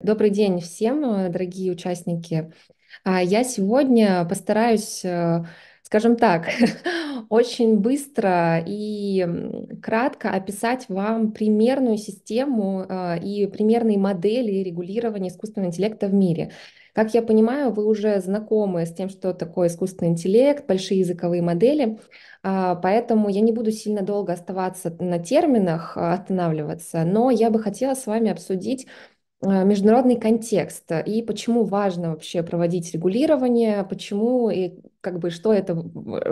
Добрый день всем, э, дорогие участники. А, я сегодня постараюсь, э, скажем так, очень быстро и кратко описать вам примерную систему э, и примерные модели регулирования искусственного интеллекта в мире. Как я понимаю, вы уже знакомы с тем, что такое искусственный интеллект, большие языковые модели, а, поэтому я не буду сильно долго оставаться на терминах, а, останавливаться, но я бы хотела с вами обсудить Э, международный контекст э, и почему важно вообще проводить регулирование, почему и как бы что это,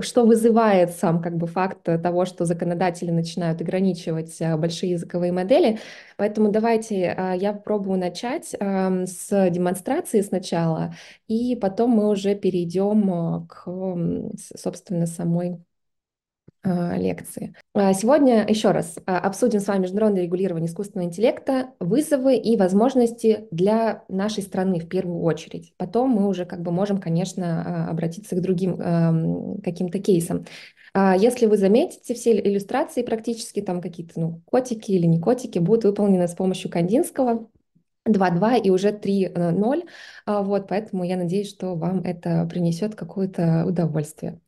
что вызывает сам как бы факт того, что законодатели начинают ограничивать э, большие языковые модели. Поэтому давайте я попробую начать эм, с демонстрации сначала, и потом мы уже перейдем к, собственно, самой Э, лекции. А, сегодня еще раз а, обсудим с вами международное регулирование искусственного интеллекта, вызовы и возможности для нашей страны в первую очередь. Потом мы уже как бы можем, конечно, а, обратиться к другим эм, каким-то кейсам. Если вы заметите, все иллюстрации практически, там какие-то ну, котики или не котики, будут выполнены с помощью Кандинского. 22 и уже 30. вот, поэтому я надеюсь, что вам это принесет какое-то удовольствие.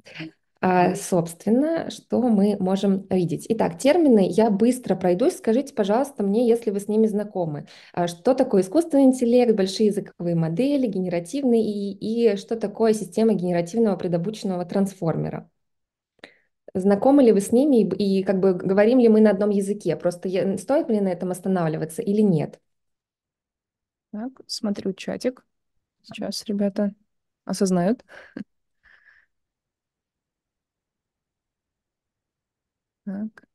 А, собственно, что мы можем видеть. Итак, термины я быстро пройдусь. Скажите, пожалуйста, мне, если вы с ними знакомы, а что такое искусственный интеллект, большие языковые модели, генеративные и, и что такое система генеративного предобученного трансформера? Знакомы ли вы с ними и, и как бы говорим ли мы на одном языке? Просто я, стоит ли на этом останавливаться или нет? Так, смотрю чатик. Сейчас ребята осознают. Так.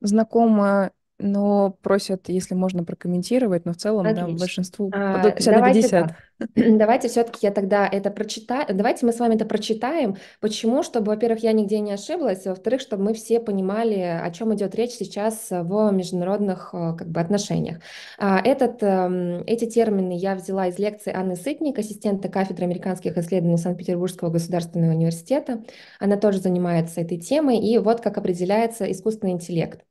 Знакомая но просят, если можно прокомментировать, но в целом, Отлично. да, большинству 50 а, давайте 50. Так. Давайте все-таки я тогда это прочитаю. Давайте мы с вами это прочитаем. Почему? Чтобы, во-первых, я нигде не ошиблась, а во-вторых, чтобы мы все понимали, о чем идет речь сейчас в международных э, как бы, отношениях. А, этот, эм, эти термины я взяла из лекции Анны Сытник, ассистента кафедры американских исследований Санкт-Петербургского государственного университета. Она тоже занимается этой темой, и вот как определяется искусственный интеллект.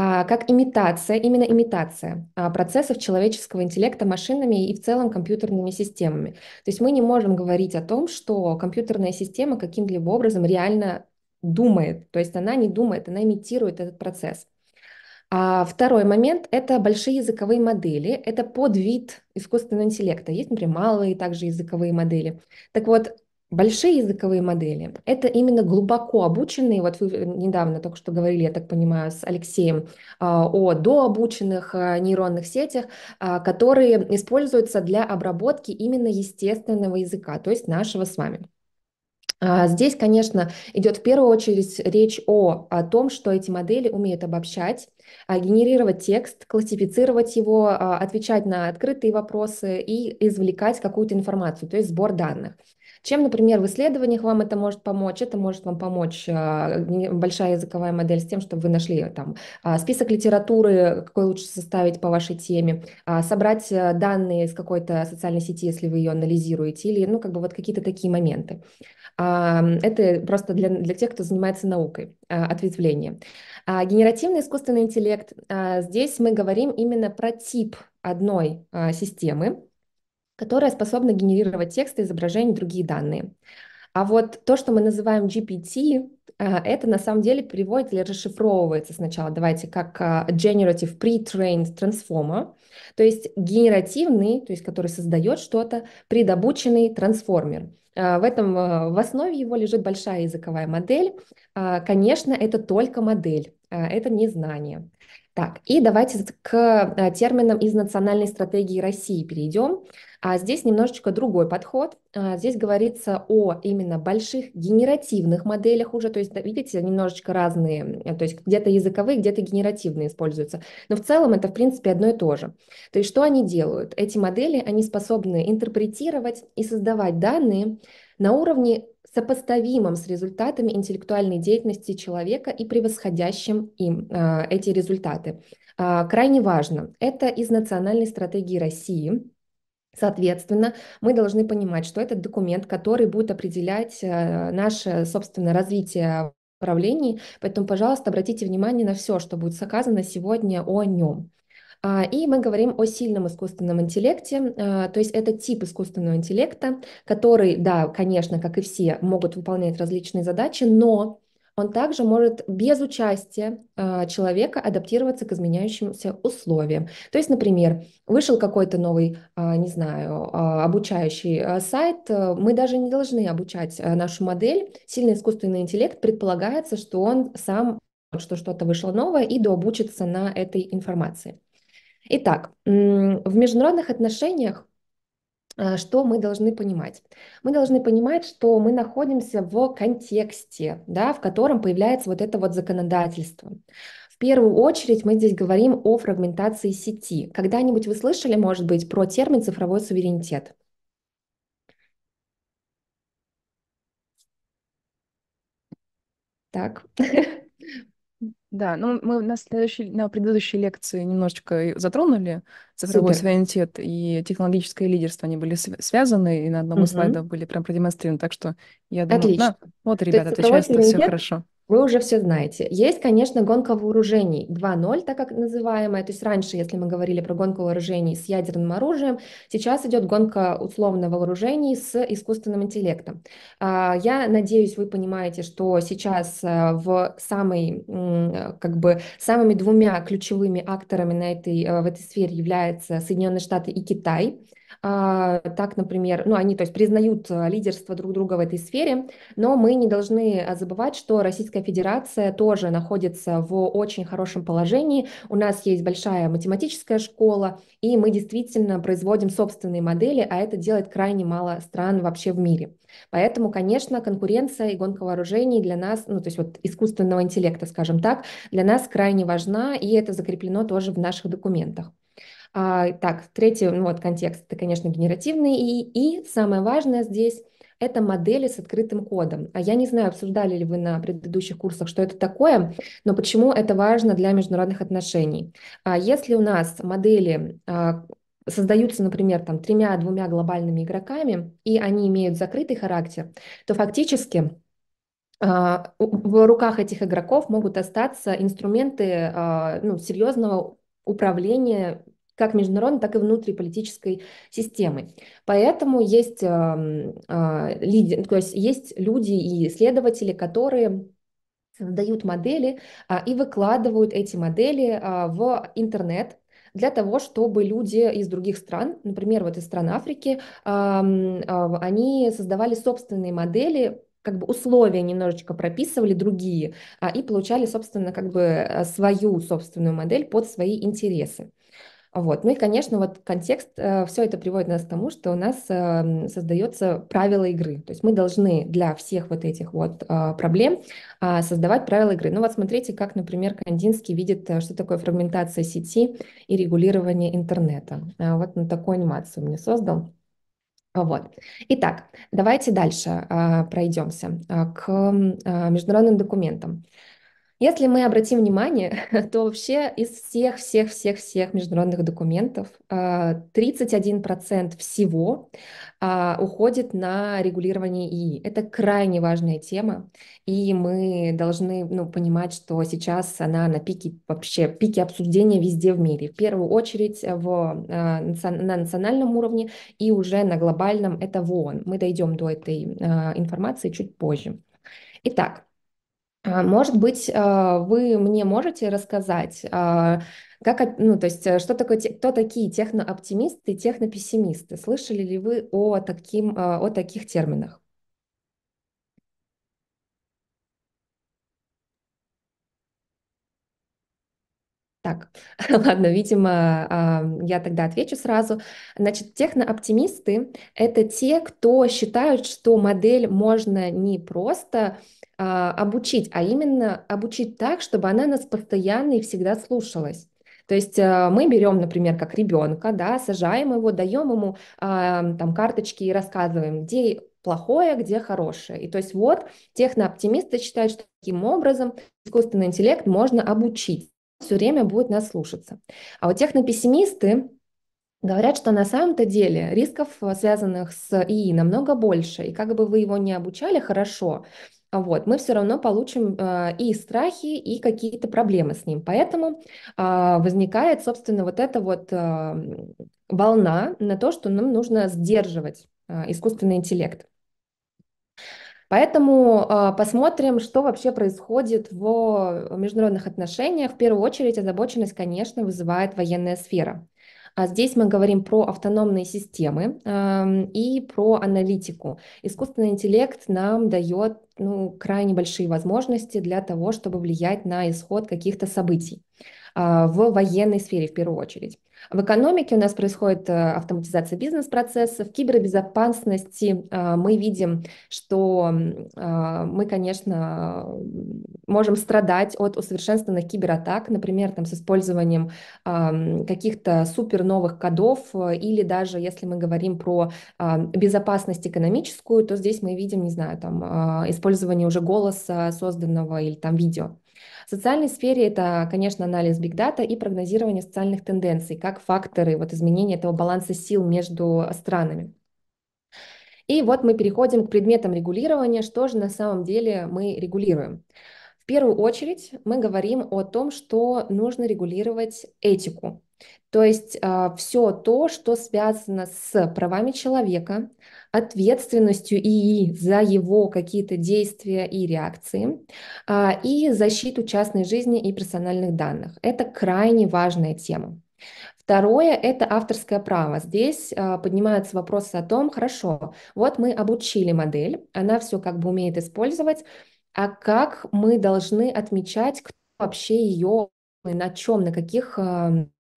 А, как имитация, именно имитация а, процессов человеческого интеллекта машинами и в целом компьютерными системами. То есть мы не можем говорить о том, что компьютерная система каким-либо образом реально думает, то есть она не думает, она имитирует этот процесс. А второй момент – это большие языковые модели, это подвид искусственного интеллекта. Есть, например, малые также языковые модели. Так вот, Большие языковые модели – это именно глубоко обученные, вот вы недавно только что говорили, я так понимаю, с Алексеем а, о дообученных а, нейронных сетях, а, которые используются для обработки именно естественного языка, то есть нашего с вами. Здесь, конечно, идет в первую очередь речь о, о том, что эти модели умеют обобщать, генерировать текст, классифицировать его, отвечать на открытые вопросы и извлекать какую-то информацию, то есть сбор данных. Чем, например, в исследованиях вам это может помочь? Это может вам помочь а, большая языковая модель с тем, чтобы вы нашли э, там а, список литературы, какой лучше составить по вашей теме, а, собрать э, данные из какой-то социальной сети, если вы ее анализируете, или, ну, как бы вот какие-то такие моменты. Это просто для, для тех, кто занимается наукой, ответвление. Генеративный искусственный интеллект. Здесь мы говорим именно про тип одной системы, которая способна генерировать тексты, изображения и другие данные. А вот то, что мы называем GPT, э, это на самом деле переводится или расшифровывается сначала, давайте, как э, generative pre-trained transformer, то есть генеративный, то есть который создает что-то, предобученный трансформер. Э, в этом в основе его лежит большая языковая модель. Конечно, это только модель, это не знание. Так, и давайте к терминам из национальной стратегии России перейдем. А здесь немножечко другой подход. А, здесь говорится о именно больших генеративных моделях уже, то есть, видите, немножечко разные, то есть где-то языковые, где-то генеративные используются. Но в целом это, в принципе, одно и то же. То есть что они делают? Эти модели, они способны интерпретировать и создавать данные на уровне сопоставимым с результатами интеллектуальной деятельности человека и превосходящим им э, эти результаты. Э, крайне важно. Это из национальной стратегии России Соответственно, мы должны понимать, что этот документ, который будет определять э, наше, собственно, развитие управлений, Поэтому, пожалуйста, обратите внимание на все, что будет сказано сегодня о нем. А, и мы говорим о сильном искусственном интеллекте, а, то есть это тип искусственного интеллекта, который, да, конечно, как и все, могут выполнять различные задачи, но он также может без участия э, человека адаптироваться к изменяющимся условиям. То есть, например, вышел какой-то новый, э, не знаю, а, э, обучающий сайт, мы даже не должны обучать э, нашу модель. Сильный искусственный интеллект предполагается, что он сам, что что-то вышло новое и дообучится на этой информации. Итак, в международных отношениях Э, что мы должны понимать? Мы должны понимать, что мы находимся в контексте, да, в котором появляется вот это вот законодательство. В первую очередь мы здесь говорим о фрагментации сети. Когда-нибудь вы слышали, может быть, про термин цифровой суверенитет? Так, Да, ну мы на следующей, на предыдущей лекции немножечко затронули цифровой Супер. суверенитет и технологическое лидерство, они были связаны, и на одном из угу. слайдов были прям продемонстрированы, так что я думаю, Отлично. да, вот, ребята, отвечают, что все хорошо вы уже все знаете. Есть, конечно, гонка вооружений 2.0, так как называемая. То есть раньше, если мы говорили про гонку вооружений с ядерным оружием, сейчас идет гонка условного вооружений с искусственным интеллектом. А, я надеюсь, вы понимаете, что сейчас э, в самой, как бы, самыми двумя ключевыми акторами на этой, э, в этой сфере являются Соединенные Штаты и Китай. А, так, например, ну, они, то есть, признают э, лидерство друг друга в этой сфере, но мы не должны а, забывать, что Российская Федерация тоже находится в очень хорошем положении. У нас есть большая математическая школа, и мы действительно производим собственные модели, а это делает крайне мало стран вообще в мире. Поэтому, конечно, конкуренция и гонка вооружений для нас, ну, то есть вот искусственного интеллекта, скажем так, для нас крайне важна, и это закреплено тоже в наших документах. А, так, третий ну, вот, контекст – это, конечно, генеративный. И, и самое важное здесь – это модели с открытым кодом. А я не знаю, обсуждали ли вы на предыдущих курсах, что это такое, но почему это важно для международных отношений. А если у нас модели а, создаются, например, там тремя-двумя глобальными игроками, и они имеют закрытый характер, то фактически а, в руках этих игроков могут остаться инструменты а, ну, серьезного управления как международной, так и внутриполитической системы. Поэтому есть, э, э, лидер, то есть есть люди и исследователи, которые создают модели а, и выкладывают эти модели а, в интернет для того, чтобы люди из других стран, например, вот из стран Африки, а, а, они создавали собственные модели как бы условия немножечко прописывали другие а, и получали, собственно, как бы э, свою собственную модель под свои интересы. Вот. Ну и, конечно, вот контекст, э, все это приводит нас к тому, что у нас эм, создается правило игры. То есть мы должны для всех вот этих вот а, проблем а, создавать правила игры. Ну вот смотрите, как, например, Кандинский видит, э, что такое фрагментация сети и регулирование интернета. А, вот на такую анимацию мне создал. Вот. Итак, давайте дальше пройдемся к международным документам. Если мы обратим внимание, то вообще из всех-всех-всех-всех международных документов 31% а, всего а, уходит на регулирование ИИ. Это крайне важная тема, и мы должны ну, понимать, что сейчас она на пике вообще, пике обсуждения везде в мире. В первую очередь в, а, на национальном уровне и уже на глобальном это в ООН. Мы дойдем до этой информации чуть позже. Итак, а, может быть, а, вы мне можете рассказать, а, как, ну, то есть, э, что такое, кто такие технооптимисты и технопессимисты? Слышали ли вы о, таким, о таких терминах? Так, ладно, видимо, а, я тогда отвечу сразу. Значит, технооптимисты — это те, кто считают, что модель можно не просто а, обучить, а именно обучить так, чтобы она нас постоянно и всегда слушалась. То есть а, мы берем, например, как ребенка, да, сажаем его, даем ему там карточки и рассказываем, где плохое, где хорошее. И то есть вот технооптимисты считают, что таким образом искусственный интеллект можно обучить все время будет нас слушаться. А вот технопессимисты говорят, что на самом-то деле рисков, э, связанных с ИИ, намного больше. И как бы вы его не обучали хорошо, вот, мы все равно получим э, и страхи, и какие-то проблемы с ним. Поэтому э, возникает, собственно, вот эта вот э, волна на то, что нам нужно сдерживать э, искусственный интеллект. Поэтому э, посмотрим, что вообще происходит в международных отношениях. В первую очередь озабоченность, конечно, вызывает военная сфера. А здесь мы говорим про автономные системы эм, и про аналитику. Искусственный интеллект нам дает ну, крайне большие возможности для того, чтобы влиять на исход каких-то событий э, в военной сфере в первую очередь. В экономике у нас происходит э, автоматизация бизнес-процессов, кибербезопасности. Э, мы видим, что э, мы, конечно, можем страдать от усовершенствованных кибератак, например, там, с использованием каких-то супер новых кодов, или даже если мы говорим про безопасность экономическую, то здесь мы видим, не знаю, там, использование уже голоса созданного или там видео. В социальной сфере это, конечно, анализ биг дата и прогнозирование социальных тенденций как факторы вот, изменения этого баланса сил между странами. И вот мы переходим к предметам регулирования, что же на самом деле мы регулируем. В первую очередь мы говорим о том, что нужно регулировать этику, то есть а, все то, что связано с правами человека, ответственностью ИИ за его какие-то действия и реакции, а, и защиту частной жизни и персональных данных. Это крайне важная тема. Второе – это авторское право. Здесь а, поднимаются вопросы о том, хорошо, вот мы обучили модель, она все как бы умеет использовать, а как мы должны отмечать, кто вообще ее, на чем, на каких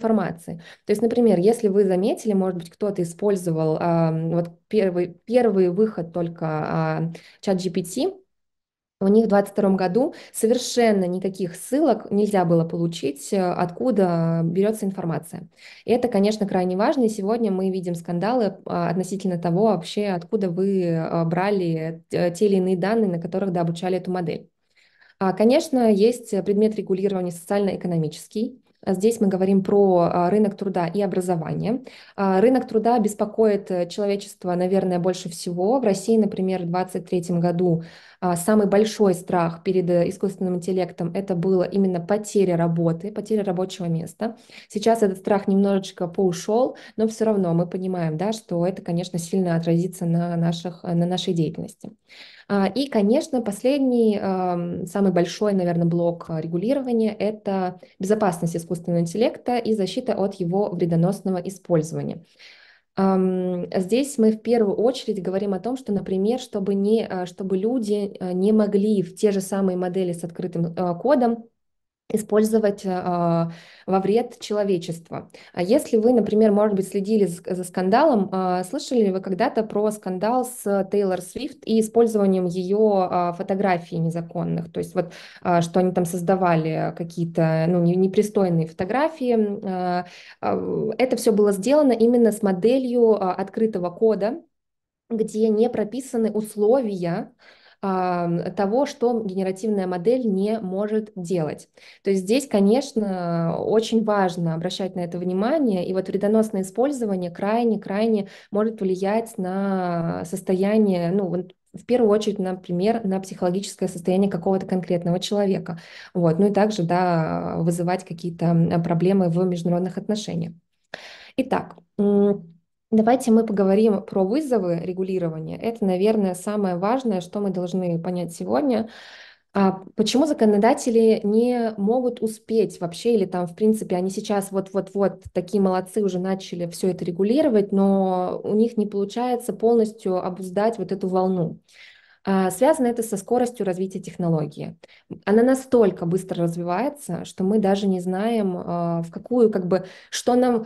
информации. То есть, например, если вы заметили, может быть, кто-то использовал э, вот первый, первый выход только э, чат GPT, у них в 2022 году совершенно никаких ссылок нельзя было получить, э, откуда берется информация. И это, конечно, крайне важно, и сегодня мы видим скандалы а, относительно того вообще, откуда вы а, брали э, те или иные данные, на которых да, обучали эту модель. Конечно, есть предмет регулирования социально-экономический, а здесь мы говорим про а, рынок труда и образование. А, рынок труда беспокоит э, человечество, наверное, больше всего. В России, например, в 2023 году а, самый большой страх перед э, искусственным интеллектом – это было именно потеря работы, потеря рабочего места. Сейчас этот страх немножечко поушел, но все равно мы понимаем, да, что это, конечно, сильно отразится на, наших, э, на нашей деятельности. А, и, конечно, последний, эм, самый большой, наверное, блок э, регулирования – это безопасность искусственного интеллекта и защита от его вредоносного использования. Здесь мы в первую очередь говорим о том, что, например, чтобы, не, э, чтобы люди э, не могли в те же самые модели с открытым э, кодом использовать э, во вред человечества. А если вы, например, может быть, следили за, за скандалом, э, слышали ли вы когда-то про скандал с Тейлор Свифт и использованием ее э, а, фотографий незаконных? То есть вот что они там создавали какие-то ну, не, непристойные фотографии. это все было сделано именно с моделью открытого кода, где не прописаны условия, того, что генеративная модель не может делать. То есть здесь, конечно, очень важно обращать на это внимание, и вот вредоносное использование крайне-крайне может влиять на состояние, ну, в первую очередь, например, на психологическое состояние какого-то конкретного человека. Вот. Ну и также да, вызывать какие-то проблемы в международных отношениях. Итак, Давайте мы поговорим про вызовы регулирования. Это, наверное, самое важное, что мы должны понять сегодня. А почему законодатели не могут успеть вообще, или там, в принципе, они сейчас вот-вот-вот такие молодцы уже начали все это регулировать, но у них не получается полностью обуздать вот эту волну? А, связано это со скоростью развития технологии. Она настолько быстро развивается, что мы даже не знаем, а, в какую, как бы, что нам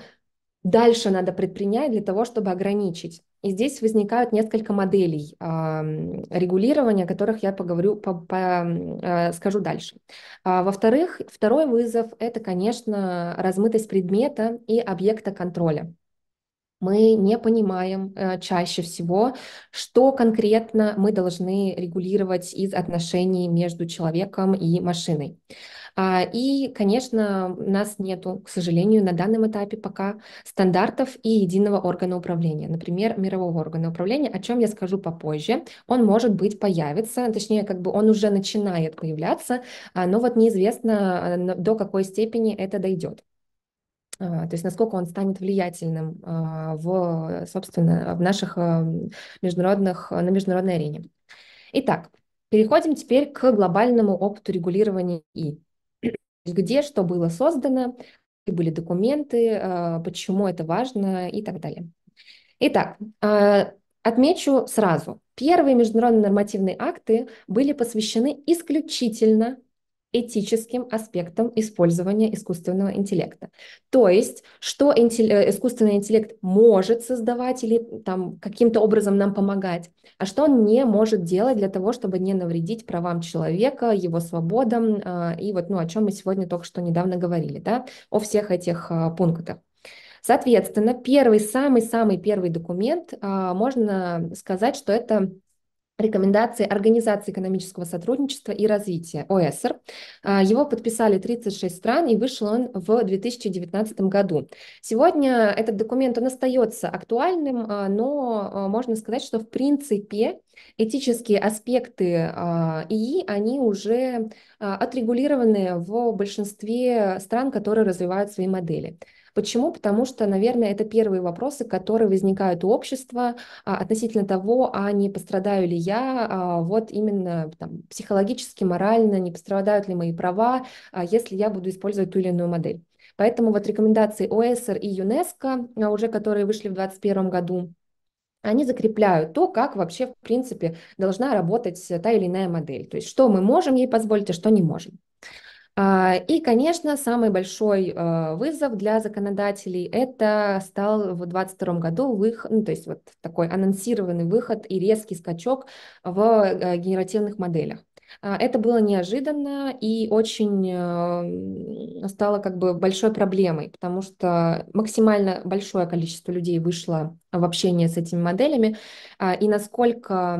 дальше надо предпринять для того, чтобы ограничить. И здесь возникают несколько моделей регулирования, о которых я поговорю, по, по, э, скажу дальше. А, во-вторых, второй вызов – это, конечно, размытость предмета и объекта контроля мы не понимаем э, чаще всего, что конкретно мы должны регулировать из отношений между человеком и машиной. А, и, конечно, у нас нету, к сожалению, на данном этапе пока стандартов и единого органа управления, например, мирового органа управления, о чем я скажу попозже. Он, может быть, появится, точнее, как бы он уже начинает появляться, а, но вот неизвестно, а, до какой степени это дойдет то есть насколько он станет влиятельным в, собственно, в наших международных, на международной арене. Итак, переходим теперь к глобальному опыту регулирования И где что было создано, были документы, а, почему это важно и так далее. Итак, а, отмечу сразу. Первые международные нормативные акты были посвящены исключительно этическим аспектом использования искусственного интеллекта. То есть, что интеллект, э, искусственный интеллект может создавать или там каким-то образом нам помогать, а что он не может делать для того, чтобы не навредить правам человека, его свободам а, и вот, ну, о чем мы сегодня только что недавно говорили, да, о всех этих а, пунктах. Соответственно, первый, самый-самый первый документ, а, можно сказать, что это рекомендации Организации экономического сотрудничества и развития ОЭСР. А, его подписали 36 стран, и вышел он в 2019 году. Сегодня этот документ, он остается актуальным, а, но а, можно сказать, что в принципе этические аспекты ИИ, они уже отрегулированы в большинстве стран, которые развивают свои модели. Почему? Потому что, наверное, это первые вопросы, которые возникают у общества а, относительно того, а не пострадаю ли я, а, вот именно там, психологически, морально, не пострадают ли мои права, а, если я буду использовать ту или иную модель. Поэтому вот рекомендации ОСР и ЮНЕСКО, уже которые вышли в 2021 году, они закрепляют то, как вообще, в принципе, должна работать та или иная модель. То есть, что мы можем ей позволить, а что не можем. А, и, конечно, самый большой а, вызов для законодателей это стал в 2022 году выход, ну, то есть вот такой анонсированный выход и резкий скачок в э, генеративных моделях. А, это было неожиданно и очень э, стало как бы большой проблемой, потому что максимально большое количество людей вышло в общение с этими моделями, а, и насколько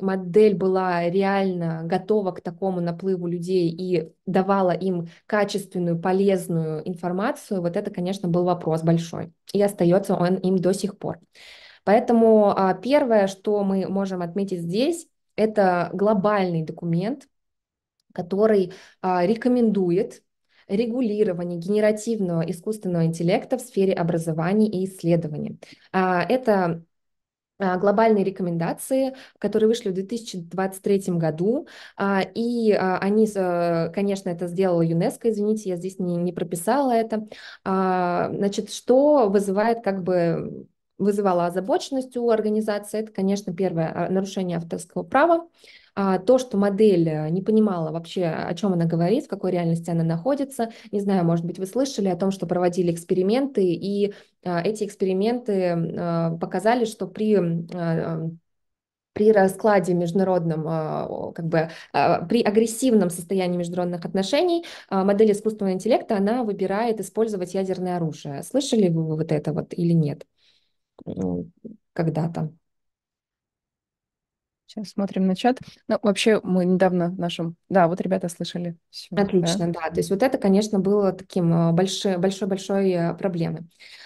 модель была реально готова к такому наплыву людей и давала им качественную, полезную информацию, вот это, конечно, был вопрос большой, и остается он им до сих пор. Поэтому а, первое, что мы можем отметить здесь, это глобальный документ, который а, рекомендует регулирование генеративного искусственного интеллекта в сфере образования и исследований. А, это а, глобальные рекомендации, которые вышли в 2023 году, а, и а, они, э, конечно, это сделала ЮНЕСКО, извините, я здесь не, не прописала это, значит, что вызывает как бы вызывало озабоченность у организации, это, конечно, первое а, нарушение авторского права. А, то, что модель э, не понимала вообще, о чем она говорит, в какой реальности она находится. Не знаю, может быть, вы слышали о том, что проводили эксперименты, и а, эти эксперименты показали, что при при раскладе международном, как бы при агрессивном состоянии международных отношений модель искусственного интеллекта, она выбирает использовать ядерное оружие. Слышали вы вот это вот или нет? когда-то. Сейчас смотрим на чат. Ну, вообще, мы недавно в нашем... Да, вот ребята слышали. Все, Отлично, да? да. То есть вот это, конечно, было таким а, большой-большой а, проблемой.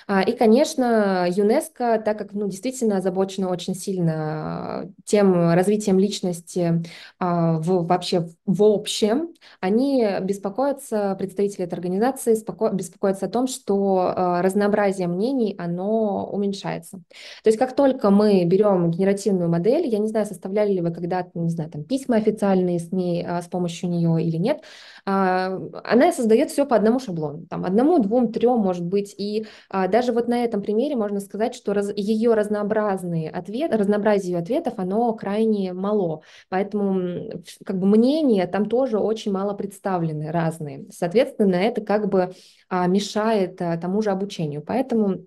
А, и, конечно, ЮНЕСКО, так как ну, действительно озабочена очень сильно тем развитием личности в, вообще в общем, они беспокоятся, представители этой организации беспокоятся о том, что разнообразие мнений, оно уменьшается. То есть как только мы берем генеративную модель, я не знаю, составляем отправляли ли вы когда-то, не знаю, там, письма официальные с ней, а, с помощью нее или нет, а, она создает все по одному шаблону, там, одному, двум, трем, может быть, и а, даже вот на этом примере можно сказать, что раз, ее разнообразные ответ разнообразие ее ответов, оно крайне мало, поэтому как бы мнения там тоже очень мало представлены, разные, соответственно, это как бы а, мешает а, тому же обучению, поэтому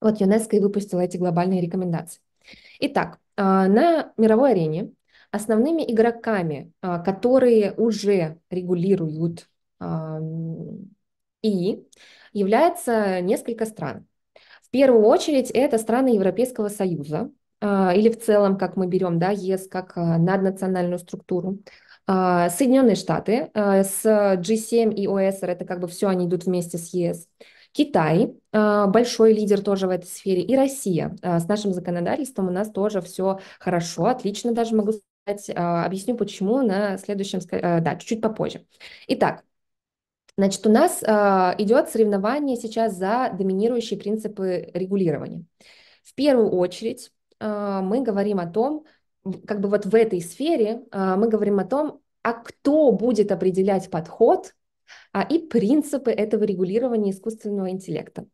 вот ЮНЕСКО и выпустила эти глобальные рекомендации. Итак, а, на мировой арене основными игроками, а, которые уже регулируют а, ИИ, являются несколько стран. В первую очередь это страны Европейского Союза, или в целом, как мы берем да, ЕС как наднациональную структуру. Соединенные Штаты с G7 и ОСР, это как бы все они идут вместе с ЕС. Китай, э, большой лидер тоже в этой сфере, и Россия. Э, с нашим законодательством у нас тоже все хорошо, отлично даже могу сказать. Э, объясню, почему на следующем, да, чуть-чуть попозже. Итак, Значит, у нас идет соревнование сейчас за доминирующие принципы регулирования. В первую очередь мы говорим о том, как бы вот в этой сфере мы говорим о том, а кто будет определять подход а, и принципы этого регулирования искусственного интеллекта.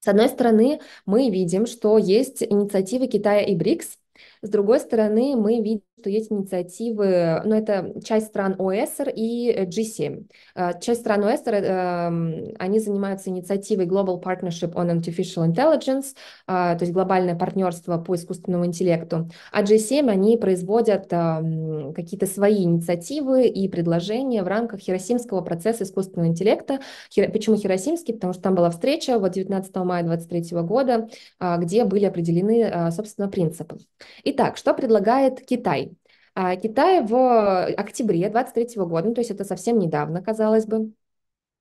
С одной стороны, мы видим, что есть инициативы Китая и БРИКС, с другой стороны, мы видим, что есть инициативы, ну, это часть стран ОСР и G7. Э, э, часть стран ОСР, э, эм, они занимаются инициативой Global Partnership on Artificial Intelligence, то есть глобальное партнерство по искусственному интеллекту. А G7, они производят какие-то свои инициативы и предложения в рамках Хиросимского процесса искусственного интеллекта. Почему Хиросимский? Потому что там была встреча вот 19 мая 2023 года, где были определены, собственно, принципы. И Итак, что предлагает Китай? А, Китай в э, октябре 2023 года, ну, то есть это совсем недавно, казалось бы,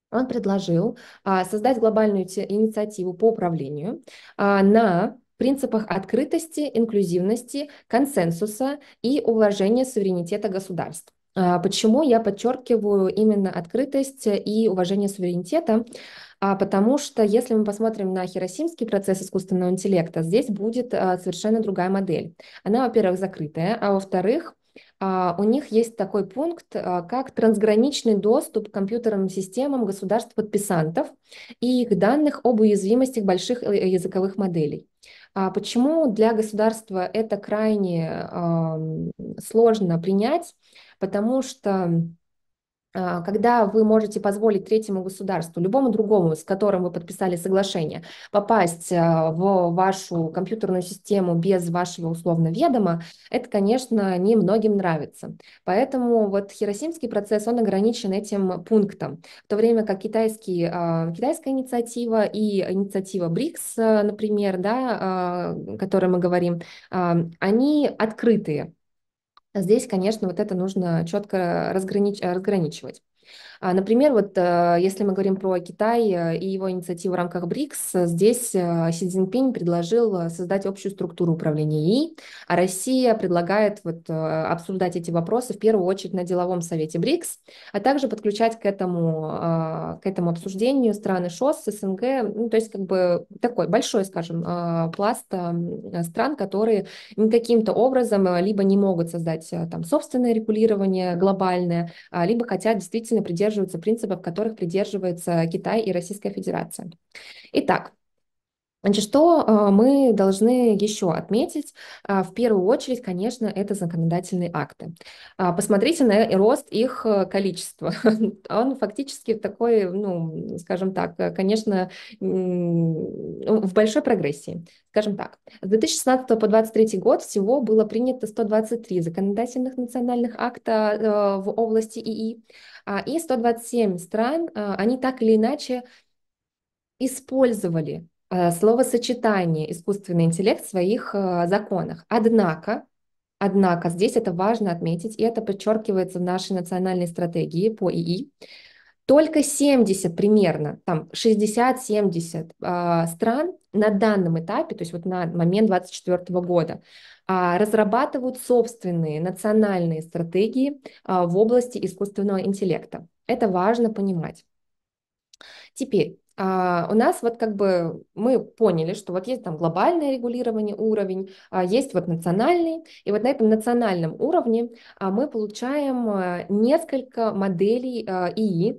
он предложил а, создать глобальную инициативу по управлению а, на принципах открытости, инклюзивности, консенсуса и уважения суверенитета государств. Почему я подчеркиваю именно открытость и уважение суверенитета? А потому что если мы посмотрим на хиросимский процесс искусственного интеллекта, здесь будет а, совершенно другая модель. Она, во-первых, закрытая, а во-вторых, а, у них есть такой пункт, а, как трансграничный доступ к компьютерным системам государств-подписантов и их данных об уязвимостях больших э, языковых моделей. А почему для государства это крайне сложно принять? Потому что а, когда вы можете позволить третьему государству, любому другому, с которым вы подписали соглашение, попасть а, в вашу компьютерную систему без вашего условно ведома, это, конечно, не многим нравится. Поэтому вот хиросимский процесс, он ограничен этим пунктом, в то время как китайский, а, китайская инициатива и инициатива БРИКС, например, да, о которой мы говорим, они открытые, Здесь, конечно, вот это нужно четко разгранич... разграничивать. А, например, вот э, если мы говорим про Китай э, и его инициативу в рамках БРИКС, здесь э, Си Цзиньпинь предложил создать общую структуру управления ИИ, а Россия предлагает вот обсуждать эти вопросы в первую очередь на деловом совете БРИКС, а также подключать к этому, а, к этому обсуждению страны ШОС, СНГ, ну, то есть как бы такой большой, скажем, а, пласт стран, которые каким-то образом либо не могут создать там собственное регулирование глобальное, либо хотят действительно придерживаться придерживаются принципов, которых придерживается Китай и Российская Федерация. Итак, Значит, что э, мы должны еще отметить? Э, в первую очередь, конечно, это законодательные акты. А, посмотрите на рост их э, количества. Он фактически такой, ну, скажем так, конечно, ну, в большой прогрессии. Скажем так, с 2016 по 2023 год всего было принято 123 законодательных национальных акта в области ИИ, и 127 а, стран, они так или иначе использовали Э, словосочетание искусственный интеллект в своих э, законах. Однако, однако здесь это важно отметить, и это подчеркивается в нашей национальной стратегии по ИИ, только 70 примерно, там 60-70 э, стран на данном этапе, то есть вот на момент 2024 года, э, разрабатывают собственные национальные стратегии э, в области искусственного интеллекта. Это важно понимать. Теперь, а, у нас вот как бы мы поняли, что вот есть там глобальное регулирование уровень, а есть вот национальный, и вот на этом национальном уровне а, мы получаем несколько моделей ИИ,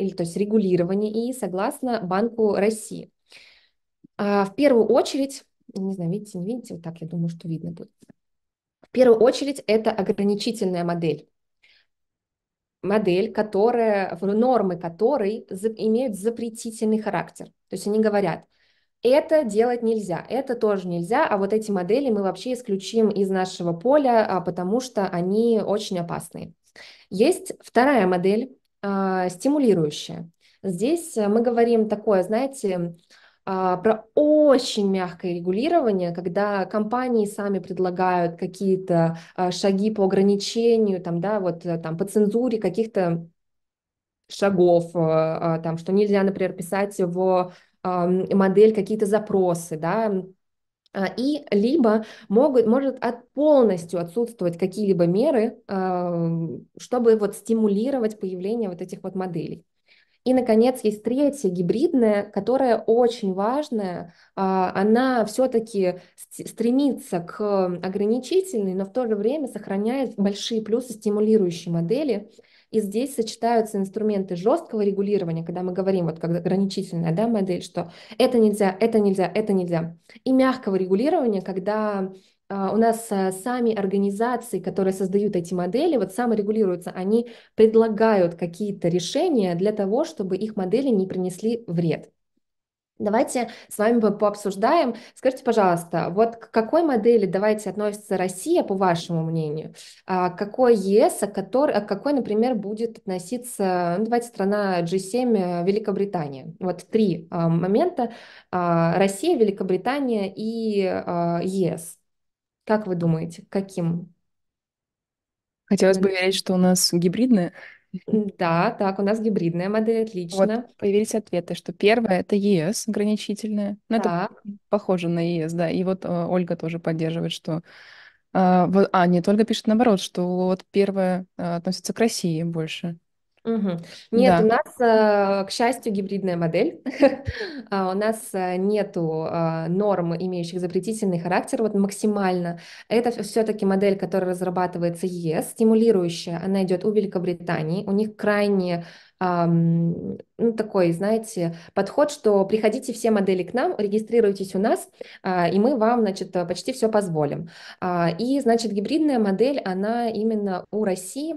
или то есть регулирования ИИ согласно Банку России. В первую очередь, не знаю, видите, не видите, вот так я думаю, что видно будет. В первую очередь это ограничительная модель модель, которая, нормы которой имеют запретительный характер. То есть они говорят, это делать нельзя, это тоже нельзя, а вот эти модели мы вообще исключим из нашего поля, а, потому что они очень опасные. Есть вторая модель, а, стимулирующая. Здесь мы говорим такое, знаете, а, про очень мягкое регулирование, когда компании сами предлагают какие-то а, шаги по ограничению, там, да, вот э, там по цензуре каких-то шагов, э, а, там, что нельзя, например, писать в модель какие-то запросы, да, и либо могут, может от полностью отсутствовать какие-либо меры, чтобы вот стимулировать появление вот этих вот моделей. И, наконец, есть третья, гибридная, которая очень важная. А, она все-таки стремится к ограничительной, но в то же время сохраняет большие плюсы стимулирующей модели. И здесь сочетаются инструменты жесткого регулирования, когда мы говорим, вот как ограничительная да, модель, что это нельзя, это нельзя, это нельзя. И мягкого регулирования, когда а, у нас э, сами организации, которые создают эти модели, вот саморегулируются, они предлагают какие-то решения для того, чтобы их модели не принесли вред. Давайте с вами пообсуждаем. Скажите, пожалуйста, вот к какой модели давайте относится Россия, по вашему мнению? А какой ЕС, а который, а какой, например, будет относиться, ну, давайте страна G7, э, Великобритания? Вот три а, момента. А, Россия, Великобритания и а, ЕС. Как вы думаете, каким? Хотелось бы верить, что у нас гибридная. Да, так, у нас гибридная модель, отлично. Вот появились ответы, что первое это ЕС ограничительная. Ну, это похоже на ЕС, да. И вот э, Ольга тоже поддерживает, что... А, а не только пишет наоборот, что вот первое э, относится к России больше. Угу. Нет, да. у нас, э, к счастью, гибридная модель. А у нас э, нет э, норм, имеющих запретительный характер, вот максимально. Это все-таки модель, которая разрабатывается ЕС, стимулирующая. Она идет у Великобритании. У них крайне ну, такой, знаете, подход, что приходите все модели к нам, регистрируйтесь у нас, а, и мы вам, значит, почти все позволим. А, и, значит, гибридная модель, она именно у России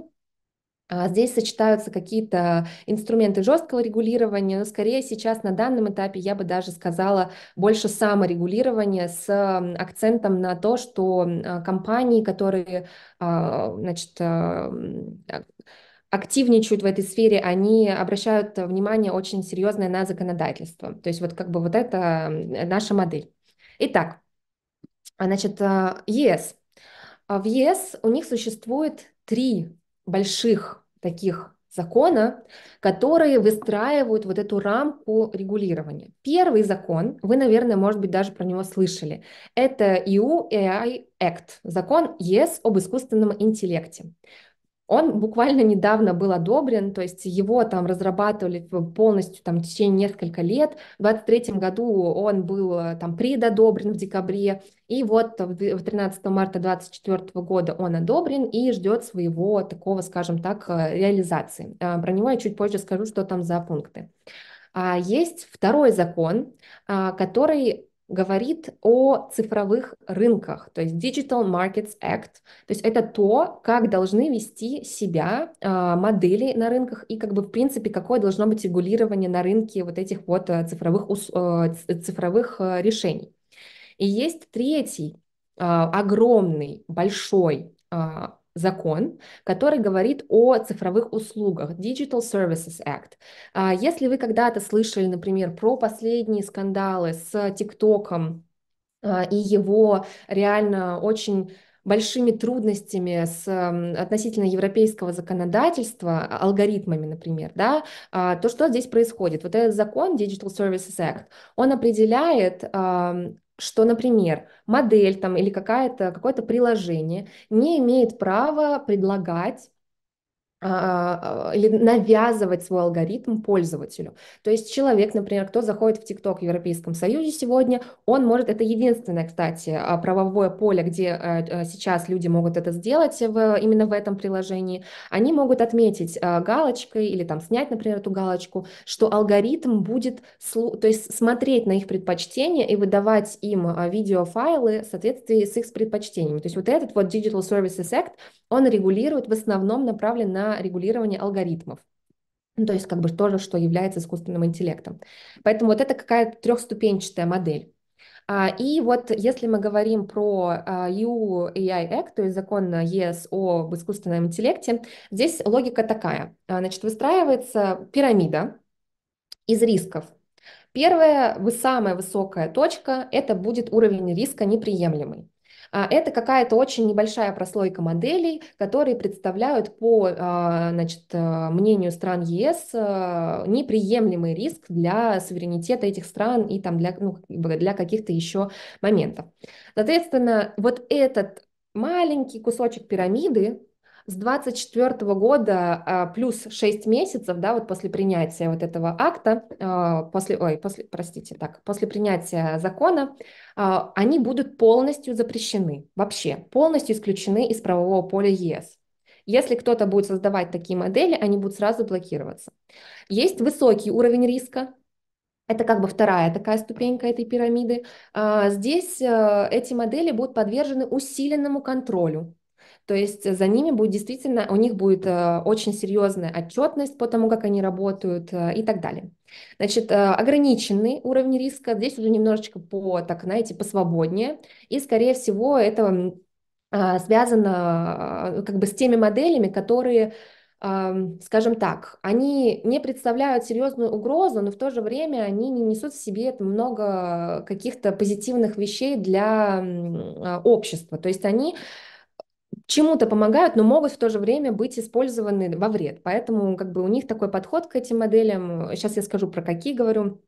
а, здесь сочетаются какие-то инструменты жесткого регулирования, но скорее сейчас на данном этапе я бы даже сказала больше саморегулирования с акцентом на то, что а, компании, которые а, значит, активничают в этой сфере, они обращают внимание очень серьезное на законодательство. То есть вот как бы вот это наша модель. Итак, значит, ЕС. В ЕС у них существует три больших таких закона, которые выстраивают вот эту рамку регулирования. Первый закон, вы, наверное, может быть, даже про него слышали, это EU AI Act, закон ЕС об искусственном интеллекте он буквально недавно был одобрен, то есть его там разрабатывали полностью там в течение нескольких лет. В 2023 году он был э, там предодобрен в декабре, и вот 13 марта 2024 года он одобрен и ждет своего такого, скажем так, э, реализации. Э, про него я чуть позже скажу, что там за пункты. А, есть второй закон, а, который говорит о цифровых рынках, то есть Digital Markets Act. То есть это то, как должны вести себя а, модели на рынках и как бы в принципе какое должно быть регулирование на рынке вот этих вот э, цифровых, э, цифровых э, решений. И есть третий а, огромный, большой а, закон, который говорит о цифровых услугах, Digital Services Act. А если вы когда-то слышали, например, про последние скандалы с ТикТоком а, и его реально очень большими трудностями с относительно европейского законодательства, а, алгоритмами, например, да, то что здесь происходит? Вот этот закон Digital Services Act, он определяет что, например, модель там или какое-то какое приложение не имеет права предлагать а, а, или навязывать свой алгоритм пользователю. То есть человек, например, кто заходит в ТикТок в Европейском Союзе сегодня, он может, это единственное, кстати, а, правовое поле, где э, э, сейчас люди могут это сделать в, именно в этом приложении, они могут отметить э, галочкой или там снять, например, эту галочку, что алгоритм будет то есть смотреть на их предпочтения и выдавать им видеофайлы в соответствии с их предпочтениями. То есть вот этот вот Digital Services Act, он регулирует, в основном направлен на регулирование алгоритмов. Ну, то есть как бы то, что является искусственным интеллектом. Поэтому вот это какая-то трехступенчатая модель. А, и вот если мы говорим про UAI а, Act, то есть закон ЕС об искусственном интеллекте, здесь логика такая. А, значит, выстраивается пирамида из рисков. Первая, самая высокая точка – это будет уровень риска неприемлемый. А, это какая-то очень небольшая прослойка моделей, которые представляют по а, значит, а, мнению стран ЕС неприемлемый риск для суверенитета этих стран и там для, ну, для каких-то еще моментов. Соответственно, вот этот маленький кусочек пирамиды, с 24 года а, плюс 6 месяцев, да, вот после принятия вот этого акта, а, после, ой, после, простите, так, после принятия закона, а, они будут полностью запрещены, вообще полностью исключены из правового поля ЕС. Если кто-то будет создавать такие модели, они будут сразу блокироваться. Есть высокий уровень риска, это как бы вторая такая ступенька этой пирамиды. Здесь э, эти модели будут подвержены усиленному контролю. То есть э, за ними будет действительно, у них будет э, очень серьезная отчетность по тому, как они работают э, и так далее. Значит, ограниченный уровень риска, здесь уже немножечко по, так знаете, посвободнее, и, скорее всего, это а, связано как бы с теми моделями, которые скажем так, они не представляют серьезную угрозу, но в то же время они не несут в себе много каких-то позитивных вещей для а, общества. То есть они чему-то помогают, но могут в то же время быть использованы во вред. Поэтому как бы у них такой подход к этим моделям, сейчас я скажу про какие говорю,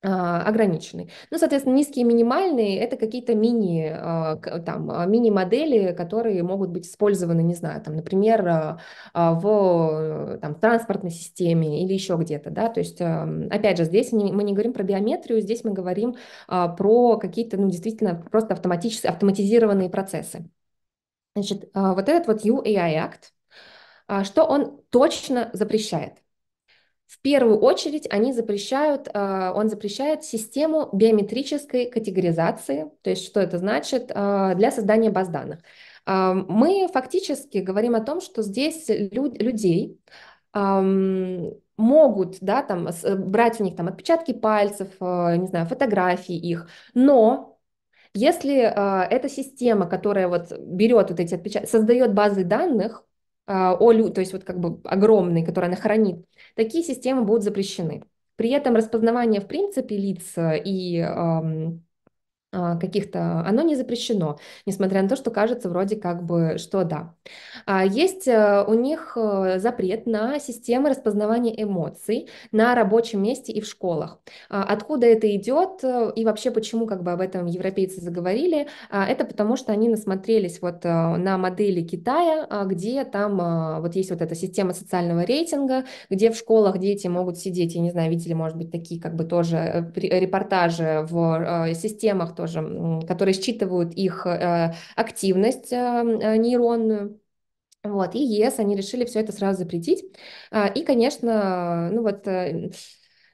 а, ограниченный. Ну, соответственно, низкие и минимальные – это какие-то мини, а, там, а, мини-модели, которые могут быть использованы, не знаю, там, например, в там, транспортной системе или еще где-то, да, то есть, эм, опять же, здесь мы не говорим про биометрию, здесь мы говорим про какие-то, ну, действительно, просто автоматически, автоматизированные процессы. Значит, а, вот этот вот UAI Act, а, что он точно запрещает? В первую очередь они запрещают, а, он запрещает систему биометрической категоризации, то есть что это значит для создания баз данных. Мы фактически говорим о том, что здесь люд, людей могут да, там, брать у них там, отпечатки пальцев, э, не знаю, фотографии их, но если э, эта система, которая вот берет вот эти отпечатки, создает базы данных, э, о, то есть вот как бы огромные, которые она хранит, такие системы будут запрещены. При этом распознавание в принципе лиц и э, а, каких-то, оно не запрещено, несмотря на то, что кажется вроде как бы, что да. А есть э, у них э, запрет на системы распознавания эмоций на рабочем месте и в школах. А откуда это идет э, и вообще почему как бы об этом европейцы заговорили, это потому что они насмотрелись вот на модели Китая, где там вот есть вот эта система социального рейтинга, где в школах дети могут сидеть, я не знаю, видели, может быть, такие как бы тоже репортажи в системах тоже, которые считывают их э, активность эм, э, нейронную. Вот, и ЕС, они решили все это сразу запретить. А, и, конечно, ну вот э,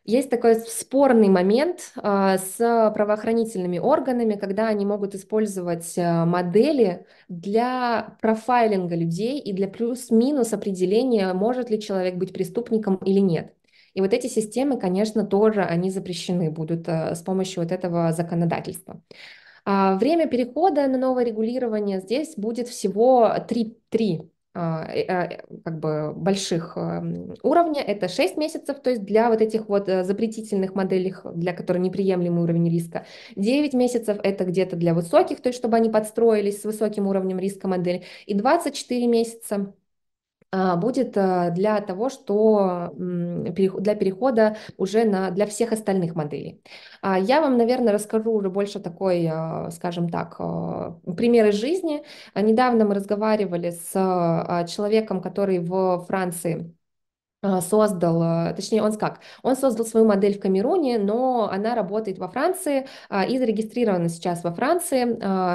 есть такой спорный момент а, с правоохранительными органами, когда они могут использовать модели для профайлинга людей и для плюс-минус определения, может ли человек быть преступником или нет. И вот эти системы, конечно, тоже они запрещены будут э, с помощью вот этого законодательства. А, время перехода на новое регулирование здесь будет всего три 3 а, э, э, как бы больших эм, уровня, это 6 месяцев, то есть для вот этих вот запретительных моделей, для которых неприемлемый уровень риска, 9 месяцев это где-то для высоких, то есть чтобы они подстроились с высоким уровнем риска модели. и 24 месяца а, будет а, для того, что для перехода уже на, для всех остальных моделей. А я вам, наверное, расскажу уже больше такой, скажем так, примеры жизни. Недавно мы разговаривали с человеком, который в Франции а, создал, а, точнее, он как? Он создал свою модель в Камеруне, но она работает во Франции а, и зарегистрирована сейчас во Франции.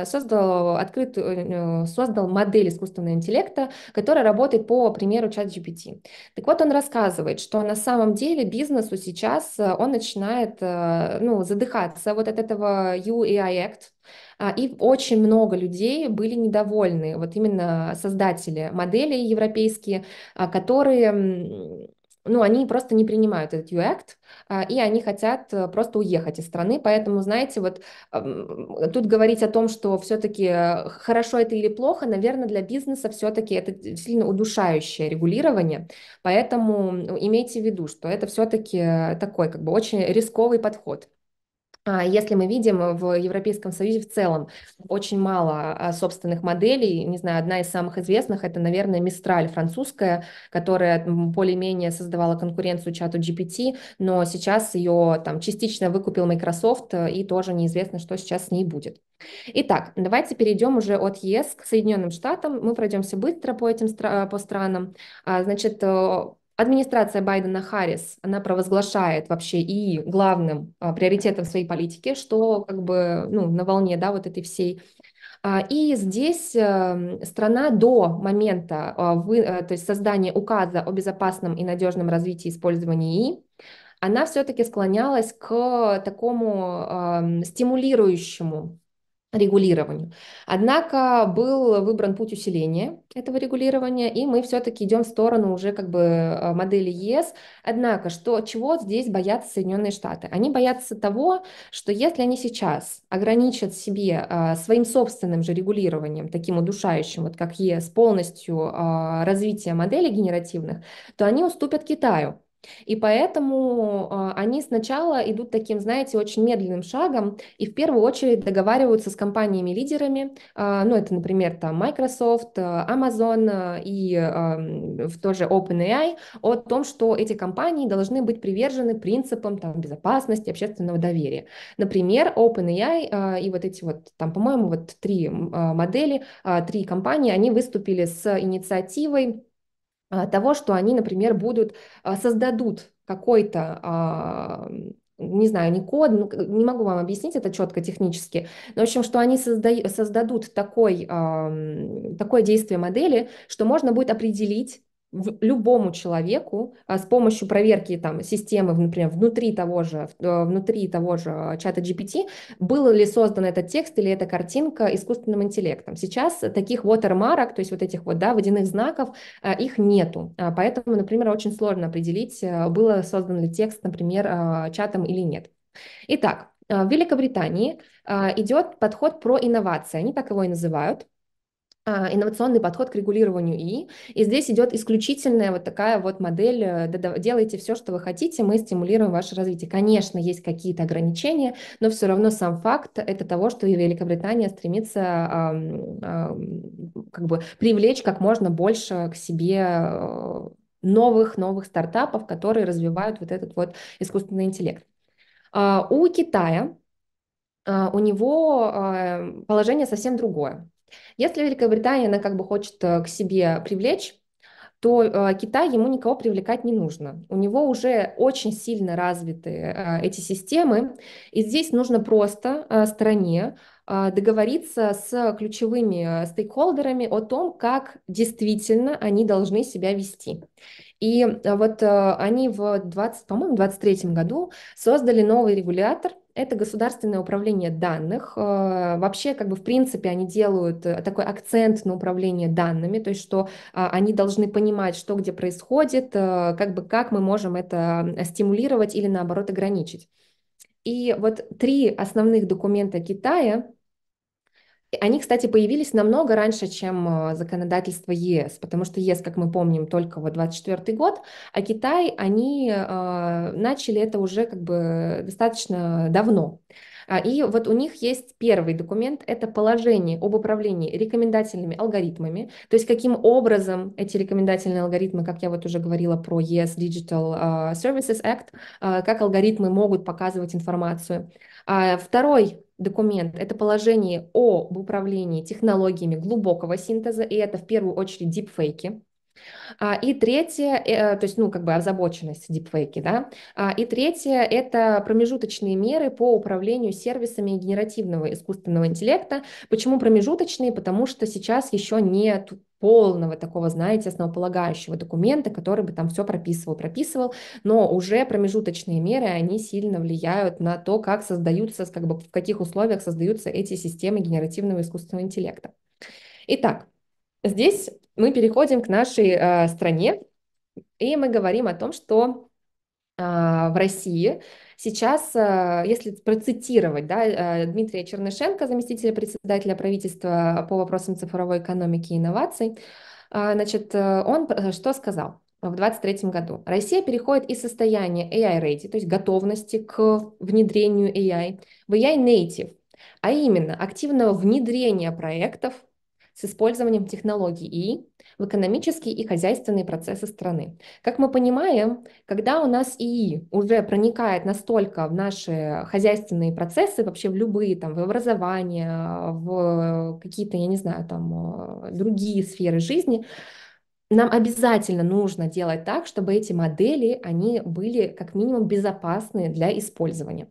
Создал, открыт э, э, создал модель искусственного интеллекта, которая работает по примеру ChatGPT. Так вот, он рассказывает, что на самом деле бизнесу сейчас э, он начинает ну, задыхаться вот от этого UAI Act, а, и очень много людей были недовольны, вот именно создатели моделей европейские, а, которые ну, они просто не принимают этот UACT, а, и они хотят э, просто уехать из страны, поэтому, знаете, вот тут говорить о том, что все-таки э, хорошо это или плохо, наверное, для бизнеса все-таки это сильно удушающее регулирование, поэтому имейте в виду, что это все-таки э, такой как бы очень рисковый подход. А, если мы видим в Европейском Союзе в целом очень мало а, собственных моделей, не знаю, одна из самых известных это, наверное, Мистраль французская, которая более-менее создавала конкуренцию чату GPT, но сейчас ее там частично выкупил Microsoft э, и тоже неизвестно, что сейчас с ней будет. Итак, давайте перейдем уже от ЕС к Соединенным Штатам. Мы пройдемся быстро по этим по странам. А, значит, э, Администрация Байдена Харрис, она провозглашает вообще и главным а, приоритетом своей политики, что как бы ну, на волне да, вот этой всей а, и здесь э, страна до момента а, вы, э, то есть создания указа о безопасном и надежном развитии использования ИИ, она все-таки склонялась к такому стимулирующему регулированию. Однако был выбран путь усиления этого регулирования, и мы все-таки идем в сторону уже как бы э, модели ЕС. Однако, что, чего здесь боятся Соединенные Штаты? Они боятся того, что если они сейчас ограничат себе а, своим собственным же регулированием, таким удушающим, вот как ЕС, полностью а, развитие моделей генеративных, то они уступят Китаю и поэтому а, они сначала идут таким, знаете, очень медленным шагом и в первую очередь договариваются с компаниями-лидерами, а, ну это, например, там Microsoft, а, Amazon и тоже OpenAI, о том, что эти компании должны быть привержены принципам там, безопасности, общественного доверия. Например, OpenAI и вот эти вот, там, по-моему, вот три модели, три компании, они выступили с инициативой а, того, что они, например, будут, а, создадут какой-то а, не знаю, не код, ну, не могу вам объяснить это четко технически, но, в общем, что они создадут такой, такое действие модели, что можно будет определить, любому человеку а, с помощью проверки там системы, например, внутри того же, э, внутри того же э, чата GPT, был ли создан этот текст или эта картинка искусственным интеллектом. Сейчас таких watermark, то есть вот этих вот, да, водяных знаков, э, их нету. А, поэтому, например, очень сложно определить, было создан ли текст, например, а, чатом или нет. Итак, в Великобритании идет подход про инновации, они так его и называют, а, инновационный подход к регулированию ИИ. И здесь идет исключительная вот такая вот модель, э, делайте все, что вы хотите, мы стимулируем ваше развитие. Конечно, есть какие-то ограничения, но все равно сам факт это того, что и Великобритания стремится как бы привлечь как можно больше к себе новых-новых э, стартапов, которые развивают вот этот вот искусственный интеллект. А, у Китая а, у него положение совсем другое. Если Великобритания, она как бы хочет э, к себе привлечь то э, Китай ему никого привлекать не нужно. У него уже очень сильно развиты э, эти системы, и здесь нужно просто стране а, договориться с ключевыми э, стейкхолдерами о том, как действительно они должны себя вести. И э, вот э, они в 20, по-моему, 23 году создали новый регулятор, это государственное управление данных. Вообще, как бы, в принципе, они делают такой акцент на управление данными, то есть, что а, они должны понимать, что где происходит, как бы, как мы можем это стимулировать или, наоборот, ограничить. И вот три основных документа Китая они, кстати, появились намного раньше, чем э, законодательство ЕС, потому что ЕС, как мы помним, только вот 24 год, а Китай, они э, начали это уже как бы достаточно давно. А, и вот у них есть первый документ, это положение об управлении рекомендательными алгоритмами, то есть каким образом эти рекомендательные алгоритмы, как я вот уже говорила про ES Digital э, Services Act, э, как алгоритмы могут показывать информацию. А второй документ – это положение об управлении технологиями глубокого синтеза, и это в первую очередь дипфейки. А, и третье, э, то есть, ну, как бы озабоченность дипфейки, да. А, и третье – это промежуточные меры по управлению сервисами генеративного искусственного интеллекта. Почему промежуточные? Потому что сейчас еще нет полного такого, знаете, основополагающего документа, который бы там все прописывал, прописывал, но уже промежуточные меры, они сильно влияют на то, как создаются, как бы в каких условиях создаются эти системы генеративного искусственного интеллекта. Итак, здесь мы переходим к нашей э, стране, и мы говорим о том, что э, в России Сейчас, э, если процитировать да, э, Дмитрия Чернышенко, заместителя председателя правительства по вопросам цифровой экономики и инноваций, э, значит, он что сказал? в 2023 году. Россия переходит из состояния AI-ready, то есть готовности к внедрению AI, в AI-native, а именно активного внедрения проектов, с использованием технологий и в экономические и хозяйственные процессы страны. Как мы понимаем, когда у нас ИИ уже проникает настолько в наши хозяйственные процессы, вообще в любые, там, в образование, в какие-то, я не знаю, там, э, другие сферы жизни, нам обязательно нужно делать так, чтобы эти модели, они были как минимум безопасны для использования.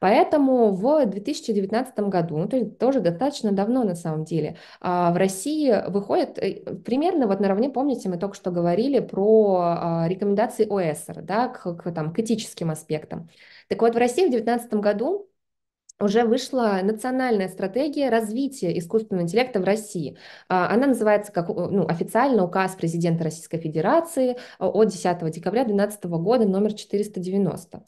Поэтому в 2019 году, ну, то есть тоже достаточно давно на самом деле, а, в России выходит э, примерно вот наравне, помните, мы только что говорили про а, рекомендации ОСР да, к, к, там, к этическим аспектам. Так вот, в России в 2019 году уже вышла национальная стратегия развития искусственного интеллекта в России. А, она называется как ну, официально указ президента Российской Федерации а, от 10 декабря 2012 года номер 490.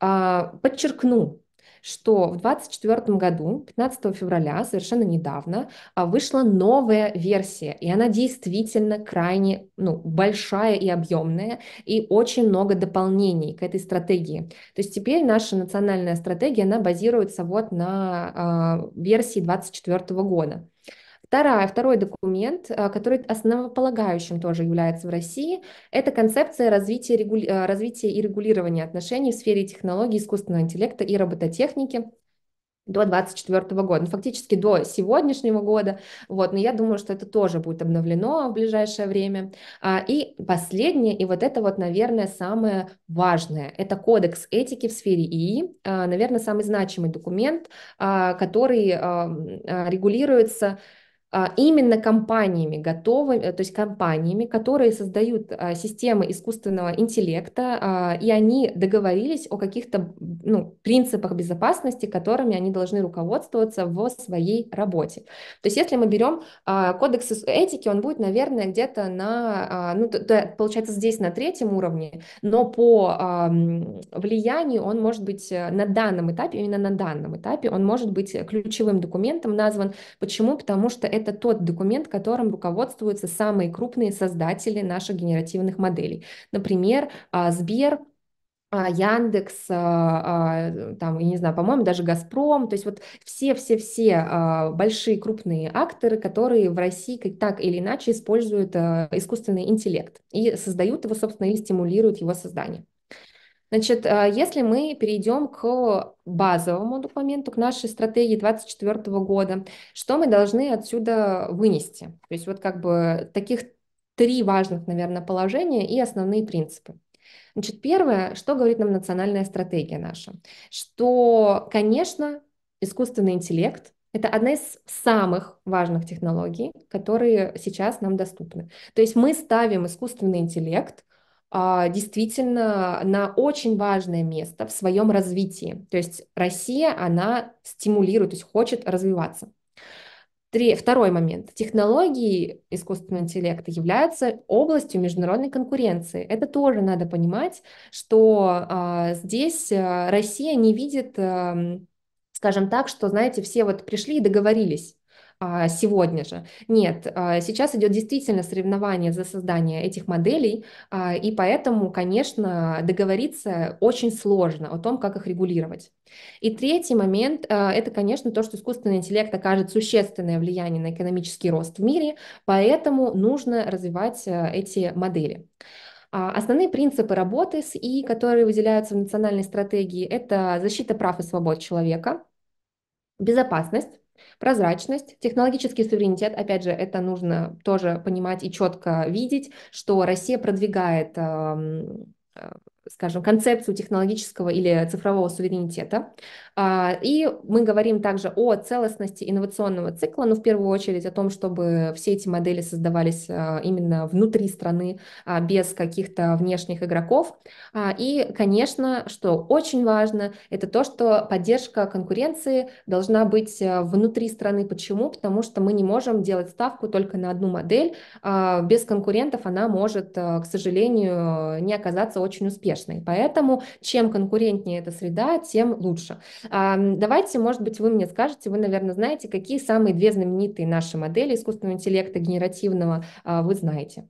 А, подчеркну, что в 2024 году, 15 февраля, совершенно недавно, а, вышла новая версия, и она действительно крайне ну, большая и объемная, и очень много дополнений к этой стратегии. То есть теперь наша национальная стратегия, она базируется вот на э, версии 2024 года. Вторая, второй документ, э, который основополагающим тоже является в России, это концепция развития, регули... Э, развития и регулирования отношений в сфере технологий искусственного интеллекта и робототехники до 2024 года, ну, фактически до сегодняшнего года, вот, но я думаю, что это тоже будет обновлено в ближайшее время. А, и последнее, и вот это вот, наверное, самое важное, это кодекс этики в сфере ИИ, а, наверное, самый значимый документ, а, который а, регулируется а, именно компаниями готовыми, э, то есть компаниями, которые создают а, системы искусственного интеллекта, а, и они договорились о каких-то ну, принципах безопасности, которыми они должны руководствоваться в своей работе. То есть если мы берем кодекс этики, он будет, наверное, где-то на, ну, получается, здесь на третьем уровне, но по влиянию он может быть э, на данном этапе, именно на данном этапе, он может быть ключевым документом назван. Почему? Потому что это это тот документ, которым руководствуются самые крупные создатели наших генеративных моделей. Например, а, Сбер, а, Яндекс, а, там, я не знаю, по-моему, даже Газпром, то есть вот все-все-все большие крупные акторы, которые в России как так или иначе используют искусственный интеллект и создают его, собственно, или стимулируют его создание. Значит, а, если мы перейдем к базовому документу, к нашей стратегии 2024 года, что мы должны отсюда вынести? То есть вот как бы таких три важных, наверное, положения и основные принципы. Значит, первое, что говорит нам национальная стратегия наша, что, конечно, искусственный интеллект это одна из самых важных технологий, которые сейчас нам доступны. То есть мы ставим искусственный интеллект а, действительно на очень важное место в своем развитии. То есть Россия, она стимулирует, то есть хочет развиваться. Три, второй момент. Технологии искусственного интеллекта являются областью международной конкуренции. Это тоже надо понимать, что а, э, здесь Россия не видит, э, скажем так, что, знаете, все вот пришли и договорились. А, сегодня же. Нет, а, сейчас идет действительно соревнование за создание этих моделей, а, и поэтому, конечно, договориться очень сложно о том, как их регулировать. И третий момент – это, конечно, то, что искусственный интеллект окажет существенное влияние на экономический рост в мире, поэтому нужно развивать эти модели. Основные принципы работы с ИИ, которые выделяются в национальной стратегии, это защита прав и свобод человека, безопасность, Прозрачность, технологический суверенитет, опять же, это нужно тоже понимать и четко видеть, что Россия продвигает, эм, э, скажем, концепцию технологического или цифрового суверенитета, а, и мы говорим также о целостности инновационного цикла, но ну, в первую очередь о том, чтобы все эти модели создавались а, именно внутри страны, а, без каких-то внешних игроков. И, конечно, что очень важно, это то, что поддержка конкуренции должна быть э, внутри страны. Почему? Потому что мы не можем делать ставку только на одну модель. Без конкурентов она может, э, к сожалению, не оказаться очень успешной. Поэтому чем конкурентнее эта среда, тем лучше. Давайте, может быть, вы мне скажете, вы, наверное, знаете, какие самые две знаменитые наши модели искусственного интеллекта генеративного а, вы знаете?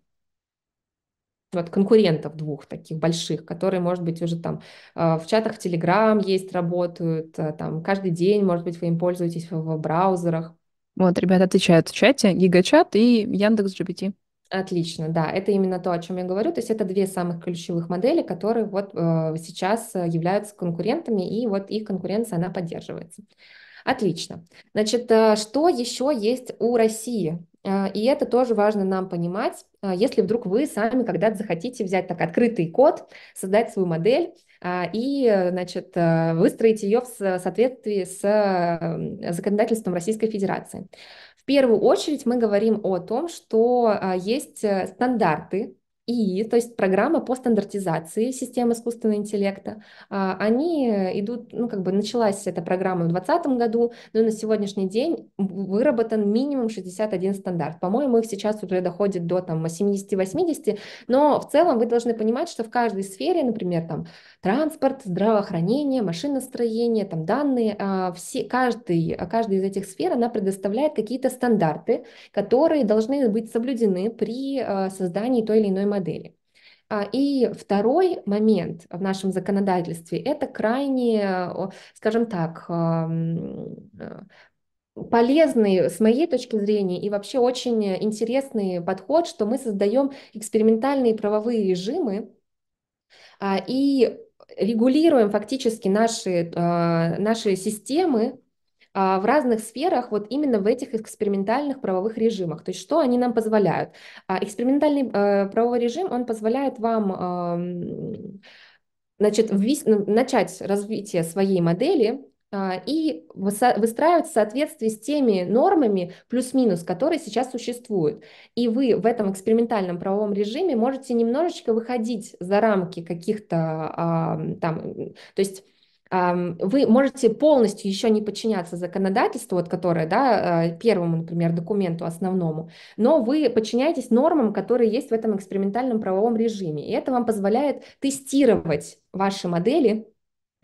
вот конкурентов двух таких больших, которые, может быть, уже там а, в чатах в Телеграм есть, работают, а, там каждый день, может быть, вы им пользуетесь в браузерах. Вот, ребята отвечают в чате, Гигачат и Яндекс GPT. Отлично, да, это именно то, о чем я говорю. То есть это две самых ключевых модели, которые вот э, сейчас э, являются конкурентами, и вот их конкуренция, она поддерживается. Отлично. Значит, э, что еще есть у России? Э, и это тоже важно нам понимать, если вдруг вы сами когда-то захотите взять так открытый код, создать свою модель и, значит, выстроить ее в соответствии с законодательством Российской Федерации. В первую очередь мы говорим о том, что а, есть э, стандарты и, то есть программа по стандартизации систем искусственного интеллекта, а, они э, идут, ну, как бы началась эта программа в 2020 году, но на сегодняшний день выработан минимум 61 стандарт. По-моему, их сейчас уже доходит до там 70-80, но в целом вы должны понимать, что в каждой сфере, например, там транспорт, здравоохранение, машиностроение, там данные, а, все, каждый, каждая из этих сфер, она предоставляет какие-то стандарты, которые должны быть соблюдены при э, создании той или иной модели. А, и второй момент в нашем законодательстве – это крайне, скажем так, э, полезный с моей точки зрения и вообще очень интересный подход, что мы создаем экспериментальные правовые режимы а, и регулируем фактически наши, э, наши системы а, в разных сферах, вот именно в этих экспериментальных правовых режимах. То есть что они нам позволяют? А, экспериментальный э, правовой режим, он позволяет вам значит, начать развитие своей модели а, и выстраивать в соответствии с теми нормами плюс-минус, которые сейчас существуют. И вы в этом экспериментальном правовом режиме можете немножечко выходить за рамки каких-то там, то есть вы можете полностью еще не подчиняться законодательству, вот которое, да, э, первому, например, документу основному, но вы подчиняетесь нормам, которые есть в этом экспериментальном правовом режиме. И это вам позволяет тестировать ваши модели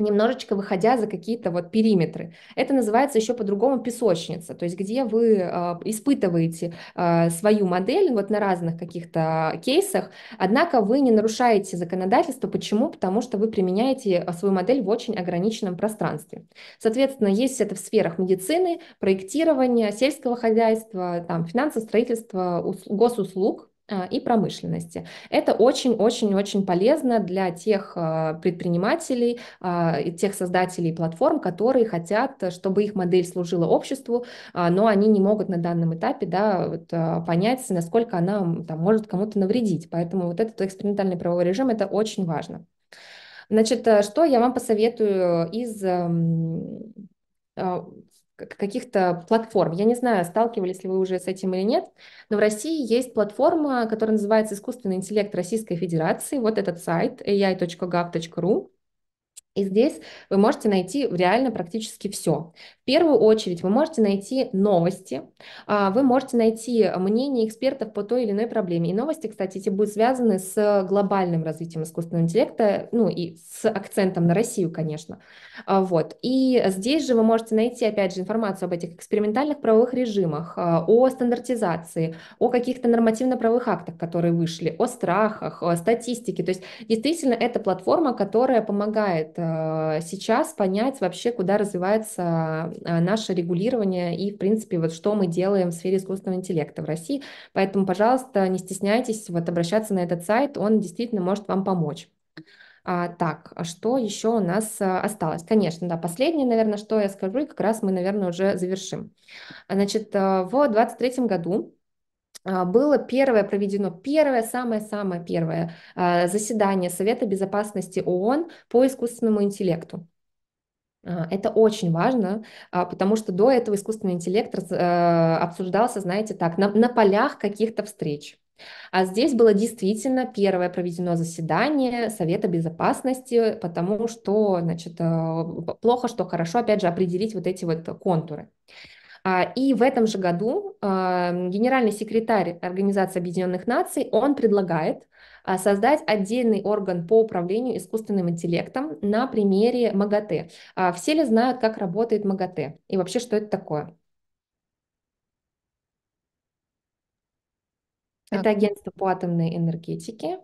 немножечко выходя за какие-то вот периметры. Это называется еще по-другому песочница, то есть где вы а, испытываете а, свою модель вот на разных каких-то кейсах, однако вы не нарушаете законодательство. Почему? Потому что вы применяете а, свою модель в очень ограниченном пространстве. Соответственно, есть это в сферах медицины, проектирования, сельского хозяйства, там, финансов, строительства, госуслуг, Э, и промышленности. Это очень-очень-очень полезно для тех э, предпринимателей, э, тех создателей платформ, которые хотят, чтобы их модель служила обществу, но они не могут на данном этапе да, вот, понять, насколько она там, может кому-то навредить. Поэтому вот этот экспериментальный правовой режим – это очень важно. Значит, что я вам посоветую из эм, каких-то платформ. Я не знаю, сталкивались ли вы уже с этим или нет, но в России есть платформа, которая называется «Искусственный интеллект Российской Федерации». Вот этот сайт ai.gov.ru. И здесь вы можете найти реально практически все первую очередь вы можете найти новости, а, вы можете найти мнение экспертов по той или иной проблеме. И новости, кстати, эти будут связаны с глобальным развитием искусственного интеллекта, ну и с акцентом на Россию, конечно. А, вот. И здесь же вы можете найти, опять же, информацию об этих экспериментальных правовых режимах, а, о стандартизации, о каких-то нормативно-правовых актах, которые вышли, о страхах, о статистике. То есть действительно это платформа, которая помогает сейчас понять вообще, куда развивается Э, наше регулирование и, в принципе, вот что мы делаем в сфере искусственного интеллекта в России. Поэтому, пожалуйста, не стесняйтесь вот обращаться на этот сайт, он действительно может вам помочь. А, так, а что еще у нас а, осталось? Конечно, да, последнее, наверное, что я скажу, и как раз мы, наверное, уже завершим. Значит, э, в 2023 году а, было первое проведено первое самое-самое первое а, заседание Совета Безопасности ООН по искусственному интеллекту. Э, это очень важно, а, потому что до этого искусственный интеллект э, обсуждался, знаете, так, на, на полях каких-то встреч. А здесь было действительно первое проведено заседание Совета Безопасности, потому что, значит, э, плохо, что хорошо, опять же, определить вот эти вот контуры. А, и в этом же году генеральный секретарь Организации Объединенных Наций, он предлагает а, создать отдельный орган по управлению искусственным интеллектом на примере МАГАТЭ. А, все ли знают, как работает МАГАТЭ и вообще, что это такое? Так. Это агентство по атомной энергетике.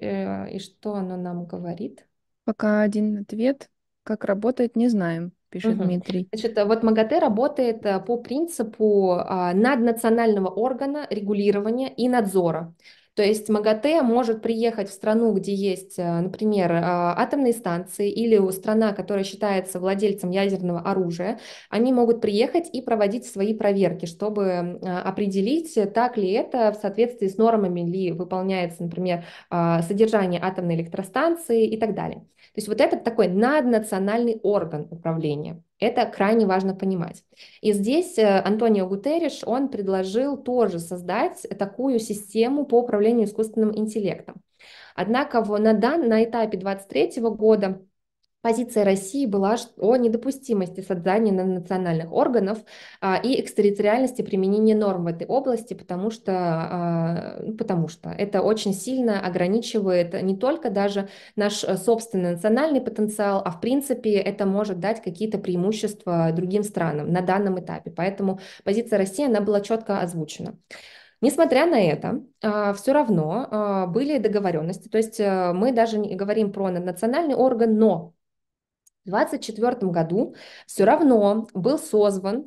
Э, и что оно нам говорит? Пока один ответ. Как работает, не знаем пишет угу. Дмитрий. Значит, вот МАГАТЭ работает э, по принципу а, наднационального органа регулирования и надзора. То есть МАГАТЭ может приехать в страну, где есть, э, например, а, атомные станции или страна, которая считается владельцем ядерного оружия, они могут приехать и проводить свои проверки, чтобы а, определить, так ли это в соответствии с нормами ли выполняется, например, а, содержание атомной электростанции и так далее. То есть вот это такой наднациональный орган управления. Это крайне важно понимать. И здесь э, Антонио Гутерриш, он предложил тоже создать такую систему по управлению искусственным интеллектом. Однако на, дан, на этапе 2023 года Позиция России была о недопустимости создания национальных органов а, и экстерриториальности применения норм в этой области, потому что, а, ну, потому что это очень сильно ограничивает не только даже наш э, собственный национальный потенциал, а в принципе это может дать какие-то преимущества другим странам на данном этапе. Поэтому позиция России, она была четко озвучена. Несмотря на это, а, все равно были договоренности, то есть э, мы даже не говорим про национальный орган, но 1924 году все равно был созван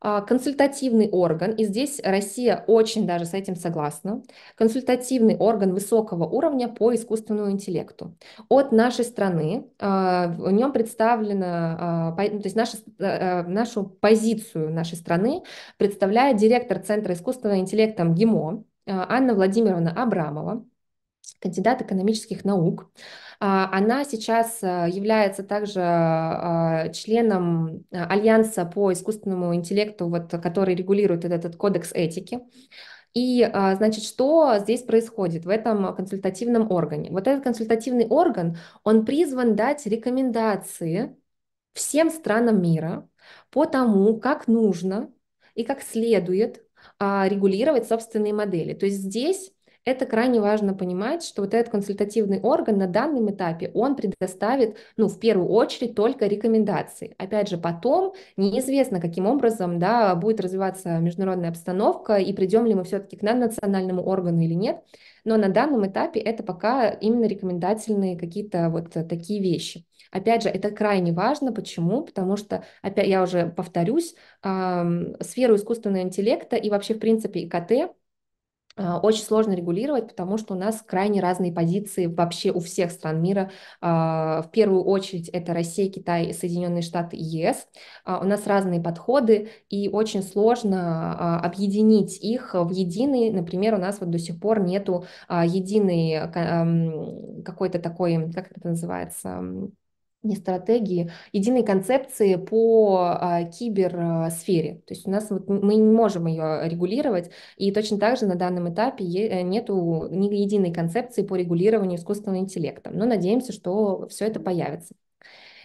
а, консультативный орган, и здесь Россия очень даже с этим согласна, консультативный орган высокого уровня по искусственному интеллекту. От нашей страны а, в нем представлена, а, ну, то есть наша э, э, нашу позицию нашей страны представляет директор Центра искусственного интеллекта МГИМО Анна Владимировна Абрамова, кандидат экономических наук. А, она сейчас э, является также а, членом э, Альянса по искусственному интеллекту, вот, который регулирует этот, этот кодекс этики. И, а, значит, что здесь происходит в этом консультативном органе? Вот этот консультативный орган, он призван дать рекомендации всем странам мира по тому, как нужно и как следует регулировать собственные модели. То есть здесь это крайне важно понимать, что вот этот консультативный орган на данном этапе, он предоставит, ну, в первую очередь, только рекомендации. Опять же, потом неизвестно, каким образом, да, будет развиваться международная обстановка, и придем ли мы все-таки к национальному органу или нет, но на данном этапе это пока именно рекомендательные какие-то вот такие вещи. Опять же, это крайне важно. Почему? Потому что, опять я уже повторюсь, э, сферу искусственного интеллекта и вообще, в принципе, ИКТ Э, очень сложно регулировать, потому что у нас крайне разные позиции вообще у всех стран мира. А, в первую очередь это Россия, Китай, Соединенные Штаты и ЕС. А, у нас разные подходы, и очень сложно а, объединить их в единый. Например, у нас вот до сих пор нету единой какой-то такой, как это называется, не стратегии, единой концепции по а, киберсфере. То есть у нас вот мы не можем ее регулировать, и точно так же на данном этапе э, нету ни единой концепции по регулированию искусственного интеллекта. Но надеемся, что все это появится.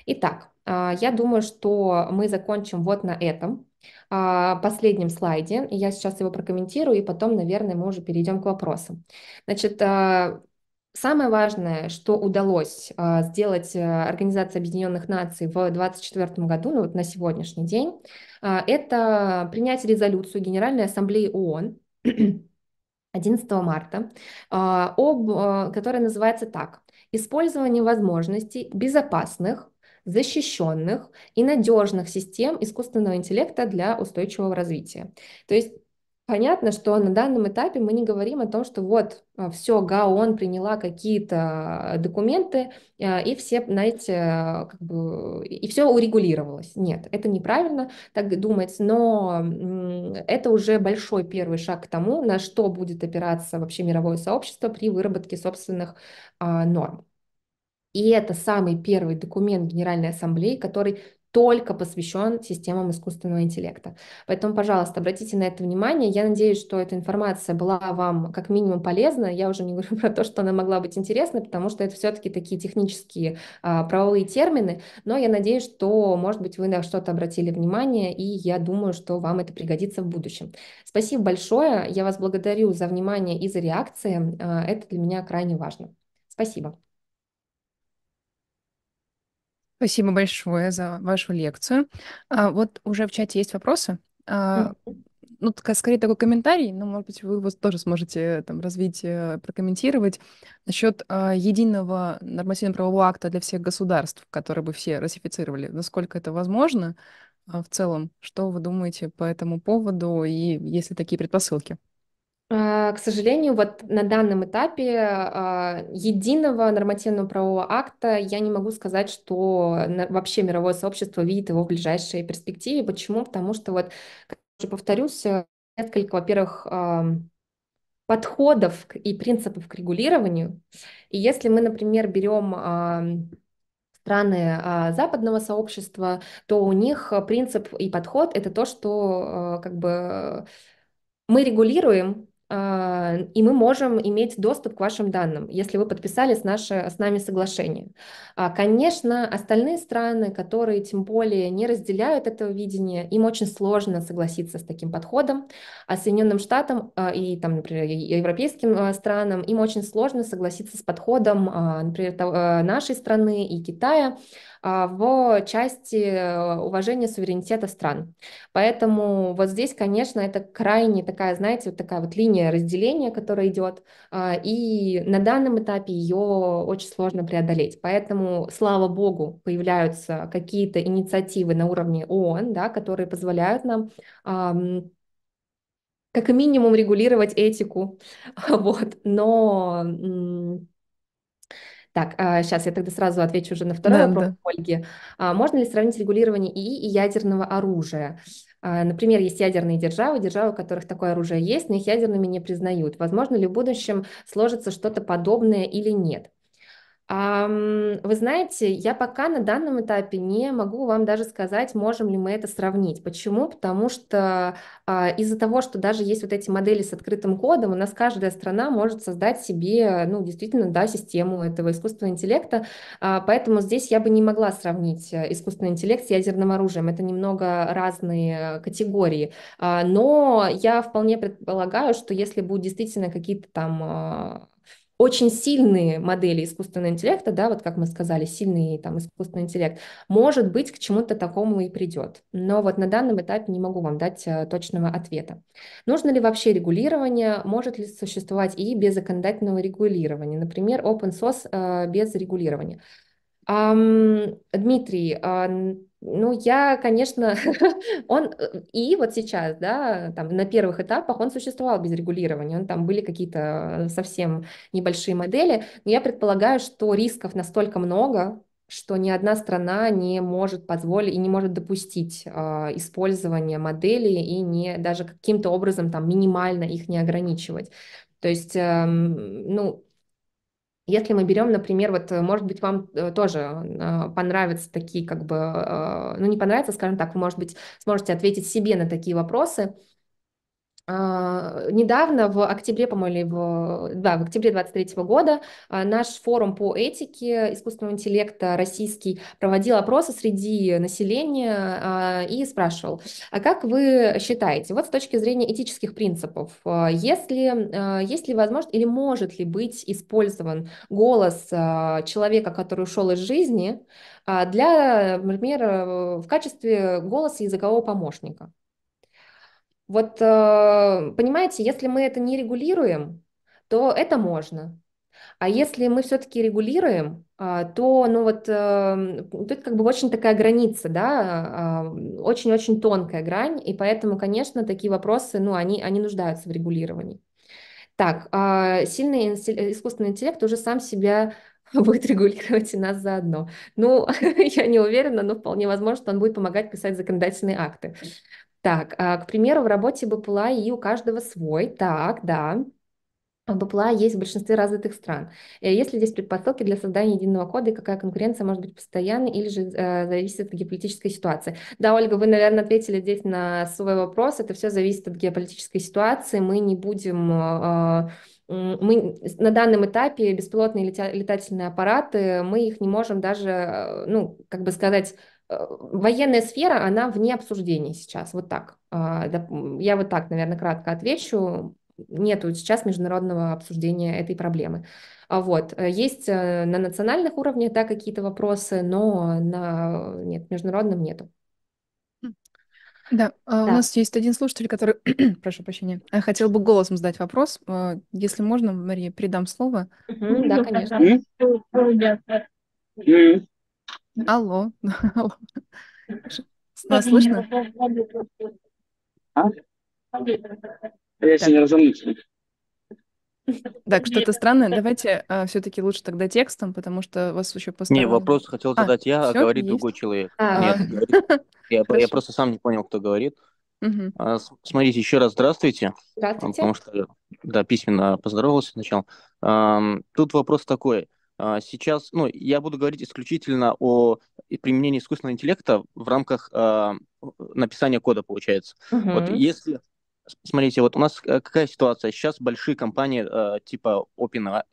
Итак, а, я думаю, что мы закончим вот на этом а, последнем слайде. Я сейчас его прокомментирую, и потом, наверное, мы уже перейдем к вопросам. Значит, а, Самое важное, что удалось а, сделать а, Организации Объединенных Наций в 2024 году, ну вот на сегодняшний день, а, это принять резолюцию Генеральной Ассамблеи ООН 11 марта, об, которая называется так «Использование возможностей безопасных, защищенных и надежных систем искусственного интеллекта для устойчивого развития. То есть Понятно, что на данном этапе мы не говорим о том, что вот а, все, ГАОН приняла какие-то документы, а, и все, знаете, как бы, и все урегулировалось. Нет, это неправильно так думать, но это уже большой первый шаг к тому, на что будет опираться вообще мировое сообщество при выработке собственных а, норм. И это самый первый документ Генеральной Ассамблеи, который только посвящен системам искусственного интеллекта. Поэтому, пожалуйста, обратите на это внимание. Я надеюсь, что эта информация была вам как минимум полезна. Я уже не говорю про то, что она могла быть интересна, потому что это все-таки такие технические а, правовые термины. Но я надеюсь, что, может быть, вы на что-то обратили внимание, и я думаю, что вам это пригодится в будущем. Спасибо большое. Я вас благодарю за внимание и за реакции. А, это для меня крайне важно. Спасибо. Спасибо большое за вашу лекцию. А, вот уже в чате есть вопросы. А, ну, так, а, скорее такой комментарий, но, может быть, вы его тоже сможете э, там развить, э, прокомментировать насчет а, единого нормативно-правового акта для всех государств, который бы все ратифицировали. Насколько это возможно а, в целом? Что вы думаете по этому поводу и есть ли такие предпосылки? Э, к сожалению, вот на данном этапе а, единого нормативного правового акта я не могу сказать, что вообще мировое сообщество видит его в ближайшей перспективе. Почему? Потому что вот, как уже повторюсь, э, несколько, во-первых, подходов и принципов к регулированию. И если мы, например, берем страны а, западного сообщества, то у них принцип и подход это то, что э, как бы мы регулируем а, и мы можем иметь доступ к вашим данным, если вы подписали с, наше, с нами соглашение. А, конечно, остальные страны, которые тем более не разделяют этого видения, им очень сложно согласиться с таким подходом, а Соединенным Штатам а, и, там, например, европейским странам им очень сложно согласиться с подходом, например, нашей страны и Китая, а, в части э, уважения суверенитета стран. Поэтому вот здесь, конечно, это крайне такая, знаете, вот такая вот линия разделения, которая идет, а, и на данном этапе ее очень сложно преодолеть. Поэтому, слава богу, появляются какие-то инициативы на уровне ООН, да, которые позволяют нам как минимум регулировать этику, вот, но так, сейчас а, я тогда сразу отвечу уже на второй да, вопрос да. Ольги. А, можно ли сравнить регулирование ИИ и ядерного оружия? А, например, есть ядерные державы, державы, у которых такое оружие есть, но их ядерными не признают. Возможно ли в будущем сложится что-то подобное или нет? Вы знаете, я пока на данном этапе не могу вам даже сказать, можем ли мы это сравнить. Почему? Потому что а, из-за того, что даже есть вот эти модели с открытым кодом, у нас каждая страна может создать себе, ну, действительно, да, систему этого искусственного интеллекта. А, поэтому здесь я бы не могла сравнить э, искусственный интеллект с ядерным оружием. Это немного разные категории. А, но я вполне предполагаю, что если будут действительно какие-то там очень сильные модели искусственного интеллекта, да, вот как мы сказали, сильный там искусственный интеллект, может быть, к чему-то такому и придет. Но вот на данном этапе не могу вам дать э, точного ответа. Нужно ли вообще регулирование, может ли существовать и без законодательного регулирования, например, open source э, без регулирования. Дмитрий, а, ну, я, конечно, он э, и вот сейчас, да, там на первых этапах он существовал без регулирования, он там были какие-то совсем небольшие модели, но я предполагаю, что рисков настолько много, что ни одна страна не может позволить и не может допустить э, использование моделей и не даже каким-то образом там минимально их не ограничивать. То есть, э, ну, если мы берем, например, вот, э, может быть, вам э, тоже э, понравятся такие, как бы, ну, не понравятся, скажем так, вы, может быть, сможете ответить себе на такие вопросы – а, недавно, в октябре, по-моему, в, да, в октябре 23 года а, наш форум по этике искусственного интеллекта российский проводил опросы среди населения а, и спрашивал, а как вы считаете, вот с точки зрения этических принципов, если, есть ли возможность или может ли быть использован голос человека, который ушел из жизни, для, например, в качестве голоса языкового помощника? Вот, э, понимаете, если мы это не регулируем, то это можно. А если мы все-таки регулируем, а, то, ну вот, эм, тут как бы очень такая граница, да, э, а, очень-очень тонкая грань, и поэтому, конечно, такие вопросы, ну, они, они нуждаются в регулировании. Так, а, сильный э, искусственный интеллект уже сам себя будет регулировать и нас заодно. Ну, я не уверена, но вполне возможно, что он будет помогать писать законодательные акты. Так, а, к примеру, в работе БПЛА и у каждого свой. Так, да. БПЛА есть в большинстве развитых стран. Э, есть ли здесь предпосылки для создания единого кода и какая конкуренция может быть постоянной или же э, зависит от геополитической ситуации? Да, Ольга, вы, наверное, ответили здесь на свой вопрос. Это все зависит от геополитической ситуации. Мы не будем... Э, мы на данном этапе беспилотные летательные аппараты, мы их не можем даже, э, ну, как бы сказать, Э, военная сфера, она вне обсуждений сейчас, вот так. А, я вот так, наверное, кратко отвечу. Нету сейчас международного обсуждения этой проблемы. А вот. Э, есть э, на национальных уровнях да, какие-то вопросы, но на нет, международном нету. Да, а, да, у нас есть один слушатель, который, прошу прощения, хотел бы голосом задать вопрос. Если можно, Мария, передам слово. да, конечно. Алло. Алло. Нас слышно? А? Я так. не разумница. Так, что-то странное. Давайте а, э, все-таки лучше тогда текстом, потому что вас еще постоянно... Не, вопрос хотел а, задать а, я, а говорит есть? другой человек. А. Нет, я, я просто сам не понял, кто говорит. Угу. А, смотрите, еще раз здравствуйте. Здравствуйте. Потому что, да, письменно поздоровался сначала. А, тут вопрос такой. А, а, сейчас, ну, я буду говорить исключительно о применении искусственного интеллекта в рамках э, написания кода, получается. Угу. Вот если, смотрите, вот у нас э, какая ситуация? Сейчас большие компании э, типа OpenAI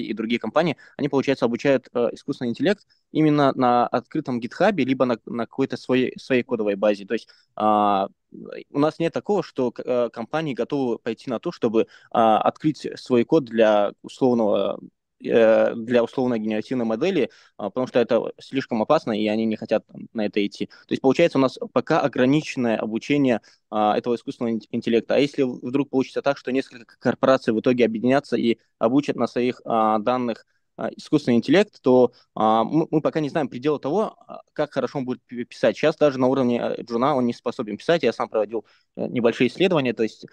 и другие компании, они, получается, обучают э, искусственный интеллект именно на открытом гитхабе, либо на, на какой-то своей, своей кодовой базе. То есть э, у нас нет такого, что э, компании готовы пойти на то, чтобы э, открыть свой код для условного Э, для условной генеративной модели, а, потому что это слишком опасно, и они не хотят на это идти. То есть получается у нас пока ограниченное обучение а, этого искусственного интеллекта. А если вдруг получится так, что несколько корпораций в итоге объединятся и обучат на своих а, данных искусственный интеллект, то мы, пока не знаем предела того, как хорошо он будет писать. Сейчас даже на уровне э, джуна он не способен писать. Я сам проводил э, небольшие исследования, то есть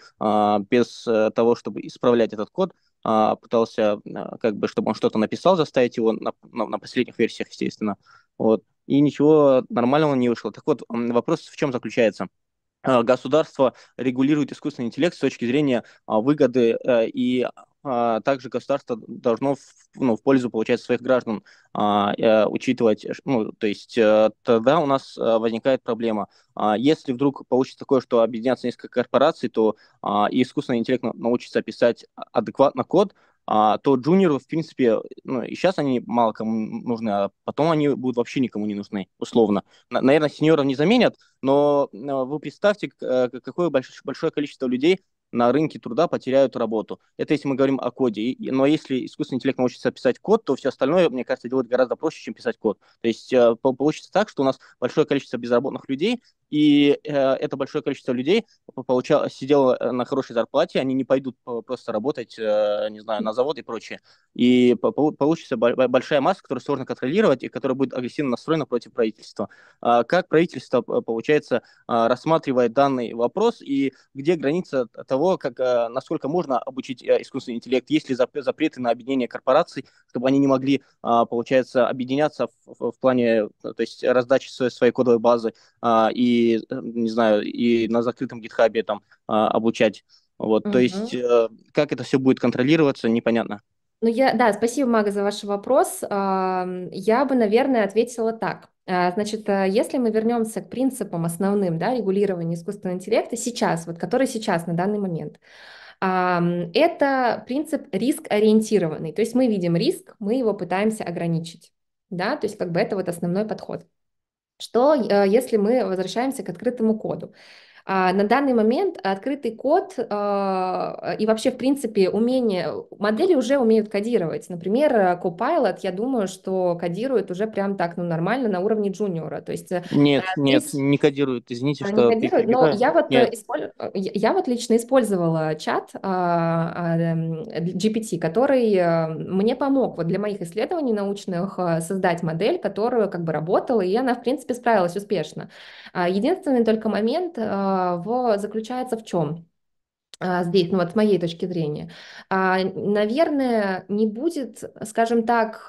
без того, чтобы исправлять этот код, а, пытался, а, как бы, чтобы он что-то написал, заставить его на, на, на последних версиях, естественно. Вот. И ничего нормального не вышло. Так вот, вопрос в чем заключается? А, государство регулирует искусственный интеллект с точки зрения выгоды э, и а, также государство должно в, ну, в пользу, получается, своих граждан а, э, учитывать. Ну, то есть э, тогда у нас э, возникает проблема. А если вдруг получится такое, что объединятся несколько корпораций, то а, и искусственный интеллект научится писать а, адекватно код, а, то джуниоры, в принципе, ну, и сейчас они мало кому нужны, а потом они будут вообще никому не нужны, условно. На, наверное, сеньоров не заменят, но вы представьте, какое большое количество людей на рынке труда потеряют работу. Это если мы говорим о коде. Но если искусственный интеллект научится писать код, то все остальное, мне кажется, делает гораздо проще, чем писать код. То есть э, получится так, что у нас большое количество безработных людей, и э, это большое количество людей получало, сидело э, на хорошей зарплате, они не пойдут просто работать, э, не знаю, на завод и прочее. И получится большая масса, которую сложно контролировать и которая будет агрессивно настроена против правительства. А как правительство, получается, а, рассматривает данный вопрос и где граница того, как, э, насколько можно обучить э, искусственный интеллект, есть ли запреты на объединение корпораций, чтобы они не могли, а, получается, объединяться в, в плане, то есть раздачи своей кодовой базы а, и Э, не знаю, и на закрытом гитхабе там а, обучать. Вот, угу. то есть э, как это все будет контролироваться, непонятно. Ну, я, да, спасибо, Мага, за ваш вопрос. Я бы, наверное, ответила так. А, значит, э, если мы вернемся к принципам основным да, регулирования искусственного интеллекта сейчас, вот который сейчас на данный момент, это принцип риск-ориентированный. То есть мы видим риск, мы его пытаемся ограничить. Да, то есть как бы это вот основной подход. Что, э, если мы возвращаемся к открытому коду? А, на данный момент открытый код а, и вообще, в принципе, умение, модели уже умеют кодировать. Например, э, Copilot, я думаю, что кодирует уже прям так, ну, нормально на уровне джуниора. То есть, э, нет, ты... А, нет, не кодирует, извините, что... Не кодирует, но я вот, э, исполь... я вот лично использовала чат эм, GPT, который мне помог вот для моих исследований научных создать модель, которая как бы работала, и она, в принципе, справилась успешно. Единственный только момент, а, в, заключается в чем? А, здесь, ну вот с моей точки зрения, а, наверное, не будет, скажем так,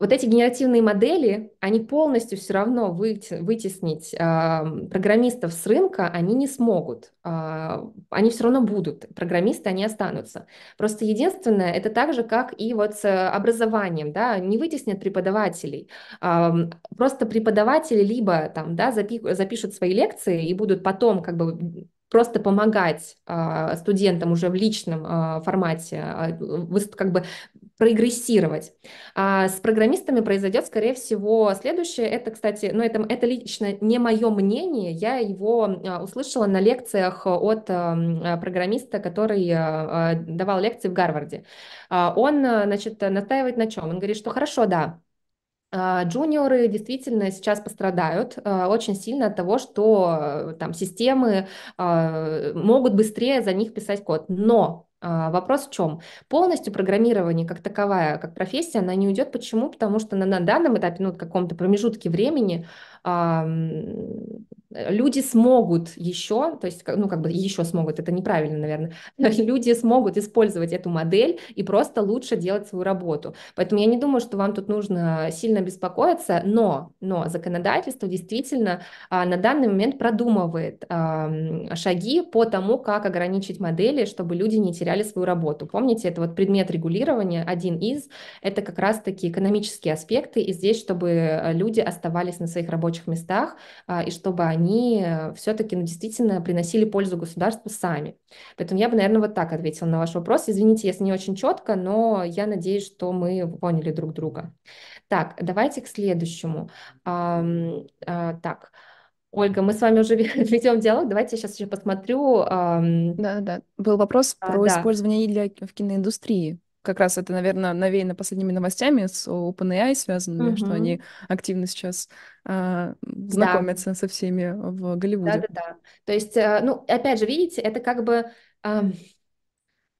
вот эти генеративные модели, они полностью все равно вытеснить э, программистов с рынка, они не смогут. Э, они все равно будут, программисты, они останутся. Просто единственное, это так же, как и вот с э, образованием, да, не вытеснят преподавателей. Э, просто преподаватели либо там, да, запишут свои лекции и будут потом как бы просто помогать э, студентам уже в личном э, формате, э, как бы прогрессировать. А с программистами произойдет, скорее всего, следующее. Это, кстати, ну это, это лично не мое мнение. Я его а, услышала на лекциях от эм, программиста, который э, э, давал лекции в Гарварде. А он, э, значит, настаивает на чем? Он говорит, что хорошо, да, а, Джуниоры действительно сейчас пострадают очень сильно от того, что там системы могут быстрее за них писать код. Но а, вопрос в чем? Полностью программирование как таковая, как профессия, она не уйдет. Почему? Потому что на, на данном этапе, ну, в каком-то промежутке времени люди смогут еще, то есть, ну, как бы еще смогут, это неправильно, наверное, люди смогут использовать эту модель и просто лучше делать свою работу. Поэтому я не думаю, что вам тут нужно сильно беспокоиться, но, но законодательство действительно а, на данный момент продумывает а, шаги по тому, как ограничить модели, чтобы люди не теряли свою работу. Помните, это вот предмет регулирования, один из, это как раз-таки экономические аспекты, и здесь, чтобы люди оставались на своих работах рабочих местах, а, и чтобы они э, все-таки ну, действительно приносили пользу государству сами. Поэтому я бы, наверное, вот так ответила на ваш вопрос. Извините, если не очень четко, но я надеюсь, что мы поняли друг друга. Так, давайте к следующему. А, так, Ольга, мы с вами уже ведем диалог. Давайте я сейчас еще посмотрю. Да, да. Был вопрос а, про да. использование и для в киноиндустрии как раз это, наверное, навеяно последними новостями с OpenAI связанными, угу. что они активно сейчас а, знакомятся да. со всеми в Голливуде. Да-да-да. То есть, э, ну, опять же, видите, это как бы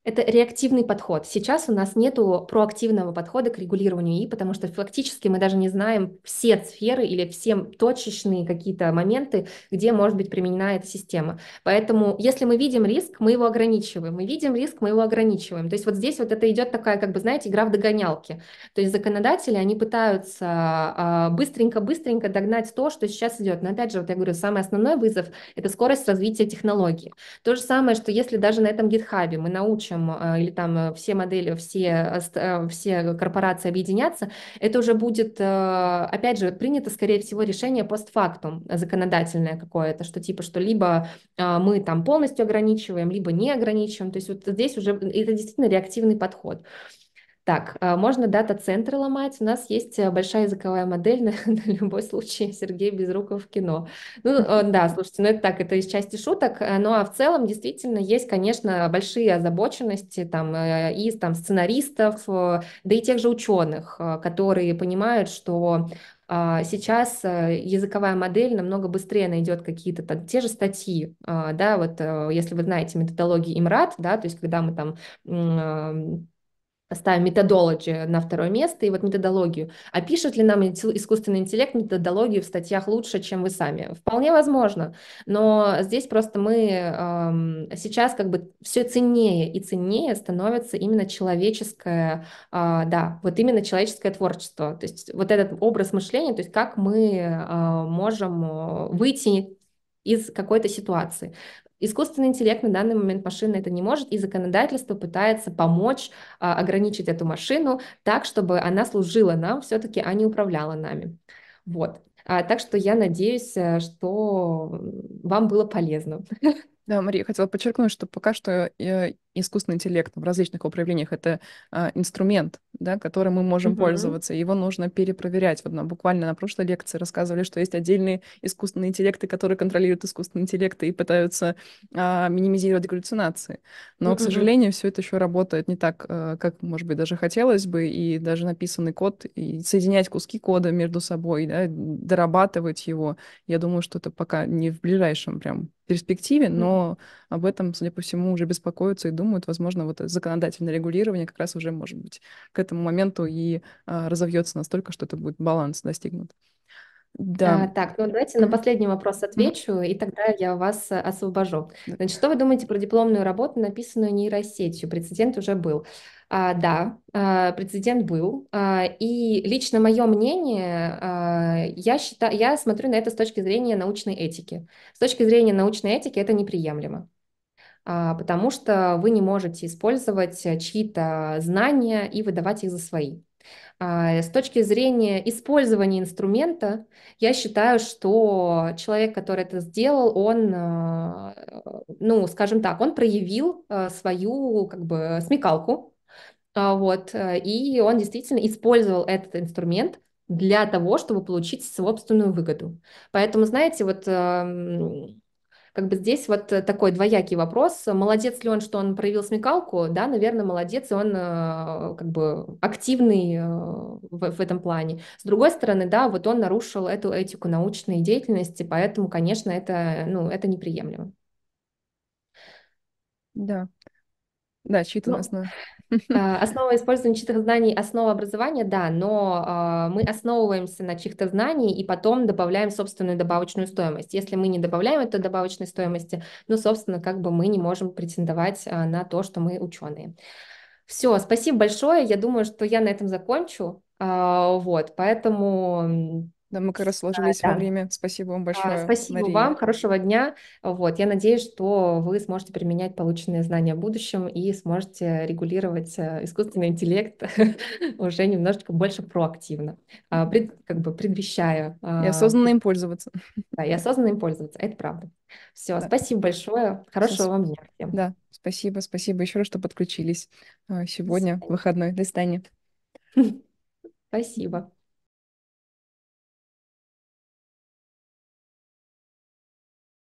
это реактивный подход. Сейчас у нас нет проактивного подхода к регулированию И, потому что фактически мы даже не знаем все сферы или все точечные какие-то моменты, где может быть применена эта система. Поэтому если мы видим риск, мы его ограничиваем. Мы видим риск, мы его ограничиваем. То есть вот здесь вот это идет такая, как бы, знаете, игра в догонялки. То есть законодатели, они пытаются а, быстренько-быстренько догнать то, что сейчас идет. Но опять же, вот я говорю, самый основной вызов – это скорость развития технологий. То же самое, что если даже на этом гитхабе мы научим общем, э, или там э, все модели, все, э, все корпорации объединятся, это уже будет, опять же, принято, скорее всего, решение постфактум законодательное какое-то, что типа, что либо мы там полностью ограничиваем, либо не ограничиваем, то есть вот здесь уже это действительно реактивный подход. Так, а, можно дата-центры ломать. У нас есть э, большая языковая модель на, на любой случай. Сергей Безруков в кино. Ну, э, да, слушайте, ну это так, это из части шуток. Э, ну, а в целом действительно есть, конечно, большие озабоченности там и там сценаристов, да и тех же ученых, которые понимают, что а, Сейчас языковая модель намного быстрее найдет какие-то там, те же статьи, а, да, вот если вы знаете методологии ИМРАТ, да, то есть когда мы там ставим методологию на второе место и вот методологию. А пишет ли нам искусственный интеллект методологию в статьях лучше, чем вы сами? Вполне возможно, но здесь просто мы эм, сейчас как бы все ценнее и ценнее становится именно человеческое, э, да, вот именно человеческое творчество. То есть вот этот образ мышления, то есть как мы э, можем э, выйти из какой-то ситуации. Искусственный интеллект на данный момент машина это не может, и законодательство пытается помочь а, ограничить эту машину так, чтобы она служила нам все-таки, а не управляла нами. Вот. А, так что я надеюсь, э, что вам было полезно. Да, Мария, хотела подчеркнуть, что пока что э, искусственный интеллект в различных его проявлениях это а, инструмент, да, которым мы можем mm-hmm. пользоваться. Его нужно перепроверять. Вот нам буквально на прошлой лекции рассказывали, что есть отдельные искусственные интеллекты, которые контролируют искусственные интеллекты и пытаются а, минимизировать галлюцинации. Но, mm-hmm. к сожалению, все это еще работает не так, а, как, может быть, даже хотелось бы, и даже написанный код, и соединять куски кода между собой, да, дорабатывать его. Я думаю, что это пока не в ближайшем прям перспективе, но об этом, судя по всему, уже беспокоятся и думают, возможно, вот законодательное регулирование как раз уже, может быть, к этому моменту и а, разовьется настолько, что это будет баланс достигнут. А, да. А, так, ну давайте на последний вопрос отвечу, и тогда я вас э, освобожу. Значит, что вы думаете про дипломную работу, написанную нейросетью? Прецедент уже был. А, да, а, прецедент был. А, и лично мое мнение, а, я, считаю, я смотрю на это с точки зрения научной этики. С точки зрения научной этики это неприемлемо. А, потому что вы не можете использовать э, чьи-то знания и выдавать их за свои. А, с точки зрения использования инструмента, я считаю, что человек, который это сделал, он, а, ну, скажем так, он проявил э, свою как бы смекалку, вот, э, и он действительно использовал этот инструмент для того, чтобы получить собственную выгоду. Поэтому, знаете, вот эм, как бы здесь вот такой двоякий вопрос. Молодец ли он, что он проявил смекалку? Да, наверное, молодец, и он э, как бы активный э, в, в этом плане. С другой стороны, да, вот он нарушил эту этику научной деятельности, поэтому, конечно, это, ну, это неприемлемо. Да. Да, чит у ну, нас на а, основа использования чьих-то знаний – основа образования, да, но а, мы основываемся на чьих-то знаний и потом добавляем собственную добавочную стоимость. Если мы не добавляем эту добавочной стоимости, ну, собственно, как бы мы не можем претендовать а, на то, что мы ученые. Все, спасибо большое. Я думаю, что я на этом закончу. Вот, поэтому да, мы как раз сложились да, во время. Спасибо вам а, большое. Спасибо Мария. вам, хорошего дня. Вот, я надеюсь, что вы сможете применять полученные знания в будущем и сможете регулировать э, искусственный интеллект уже немножечко больше проактивно, а, пред, как бы предвещая. И а, осознанно им пользоваться. Да, и осознанно им пользоваться, это правда. Все, да. спасибо большое, хорошего спасибо. вам дня всем. Да, спасибо, спасибо еще раз, что подключились сегодня, выходной. До свидания. Спасибо.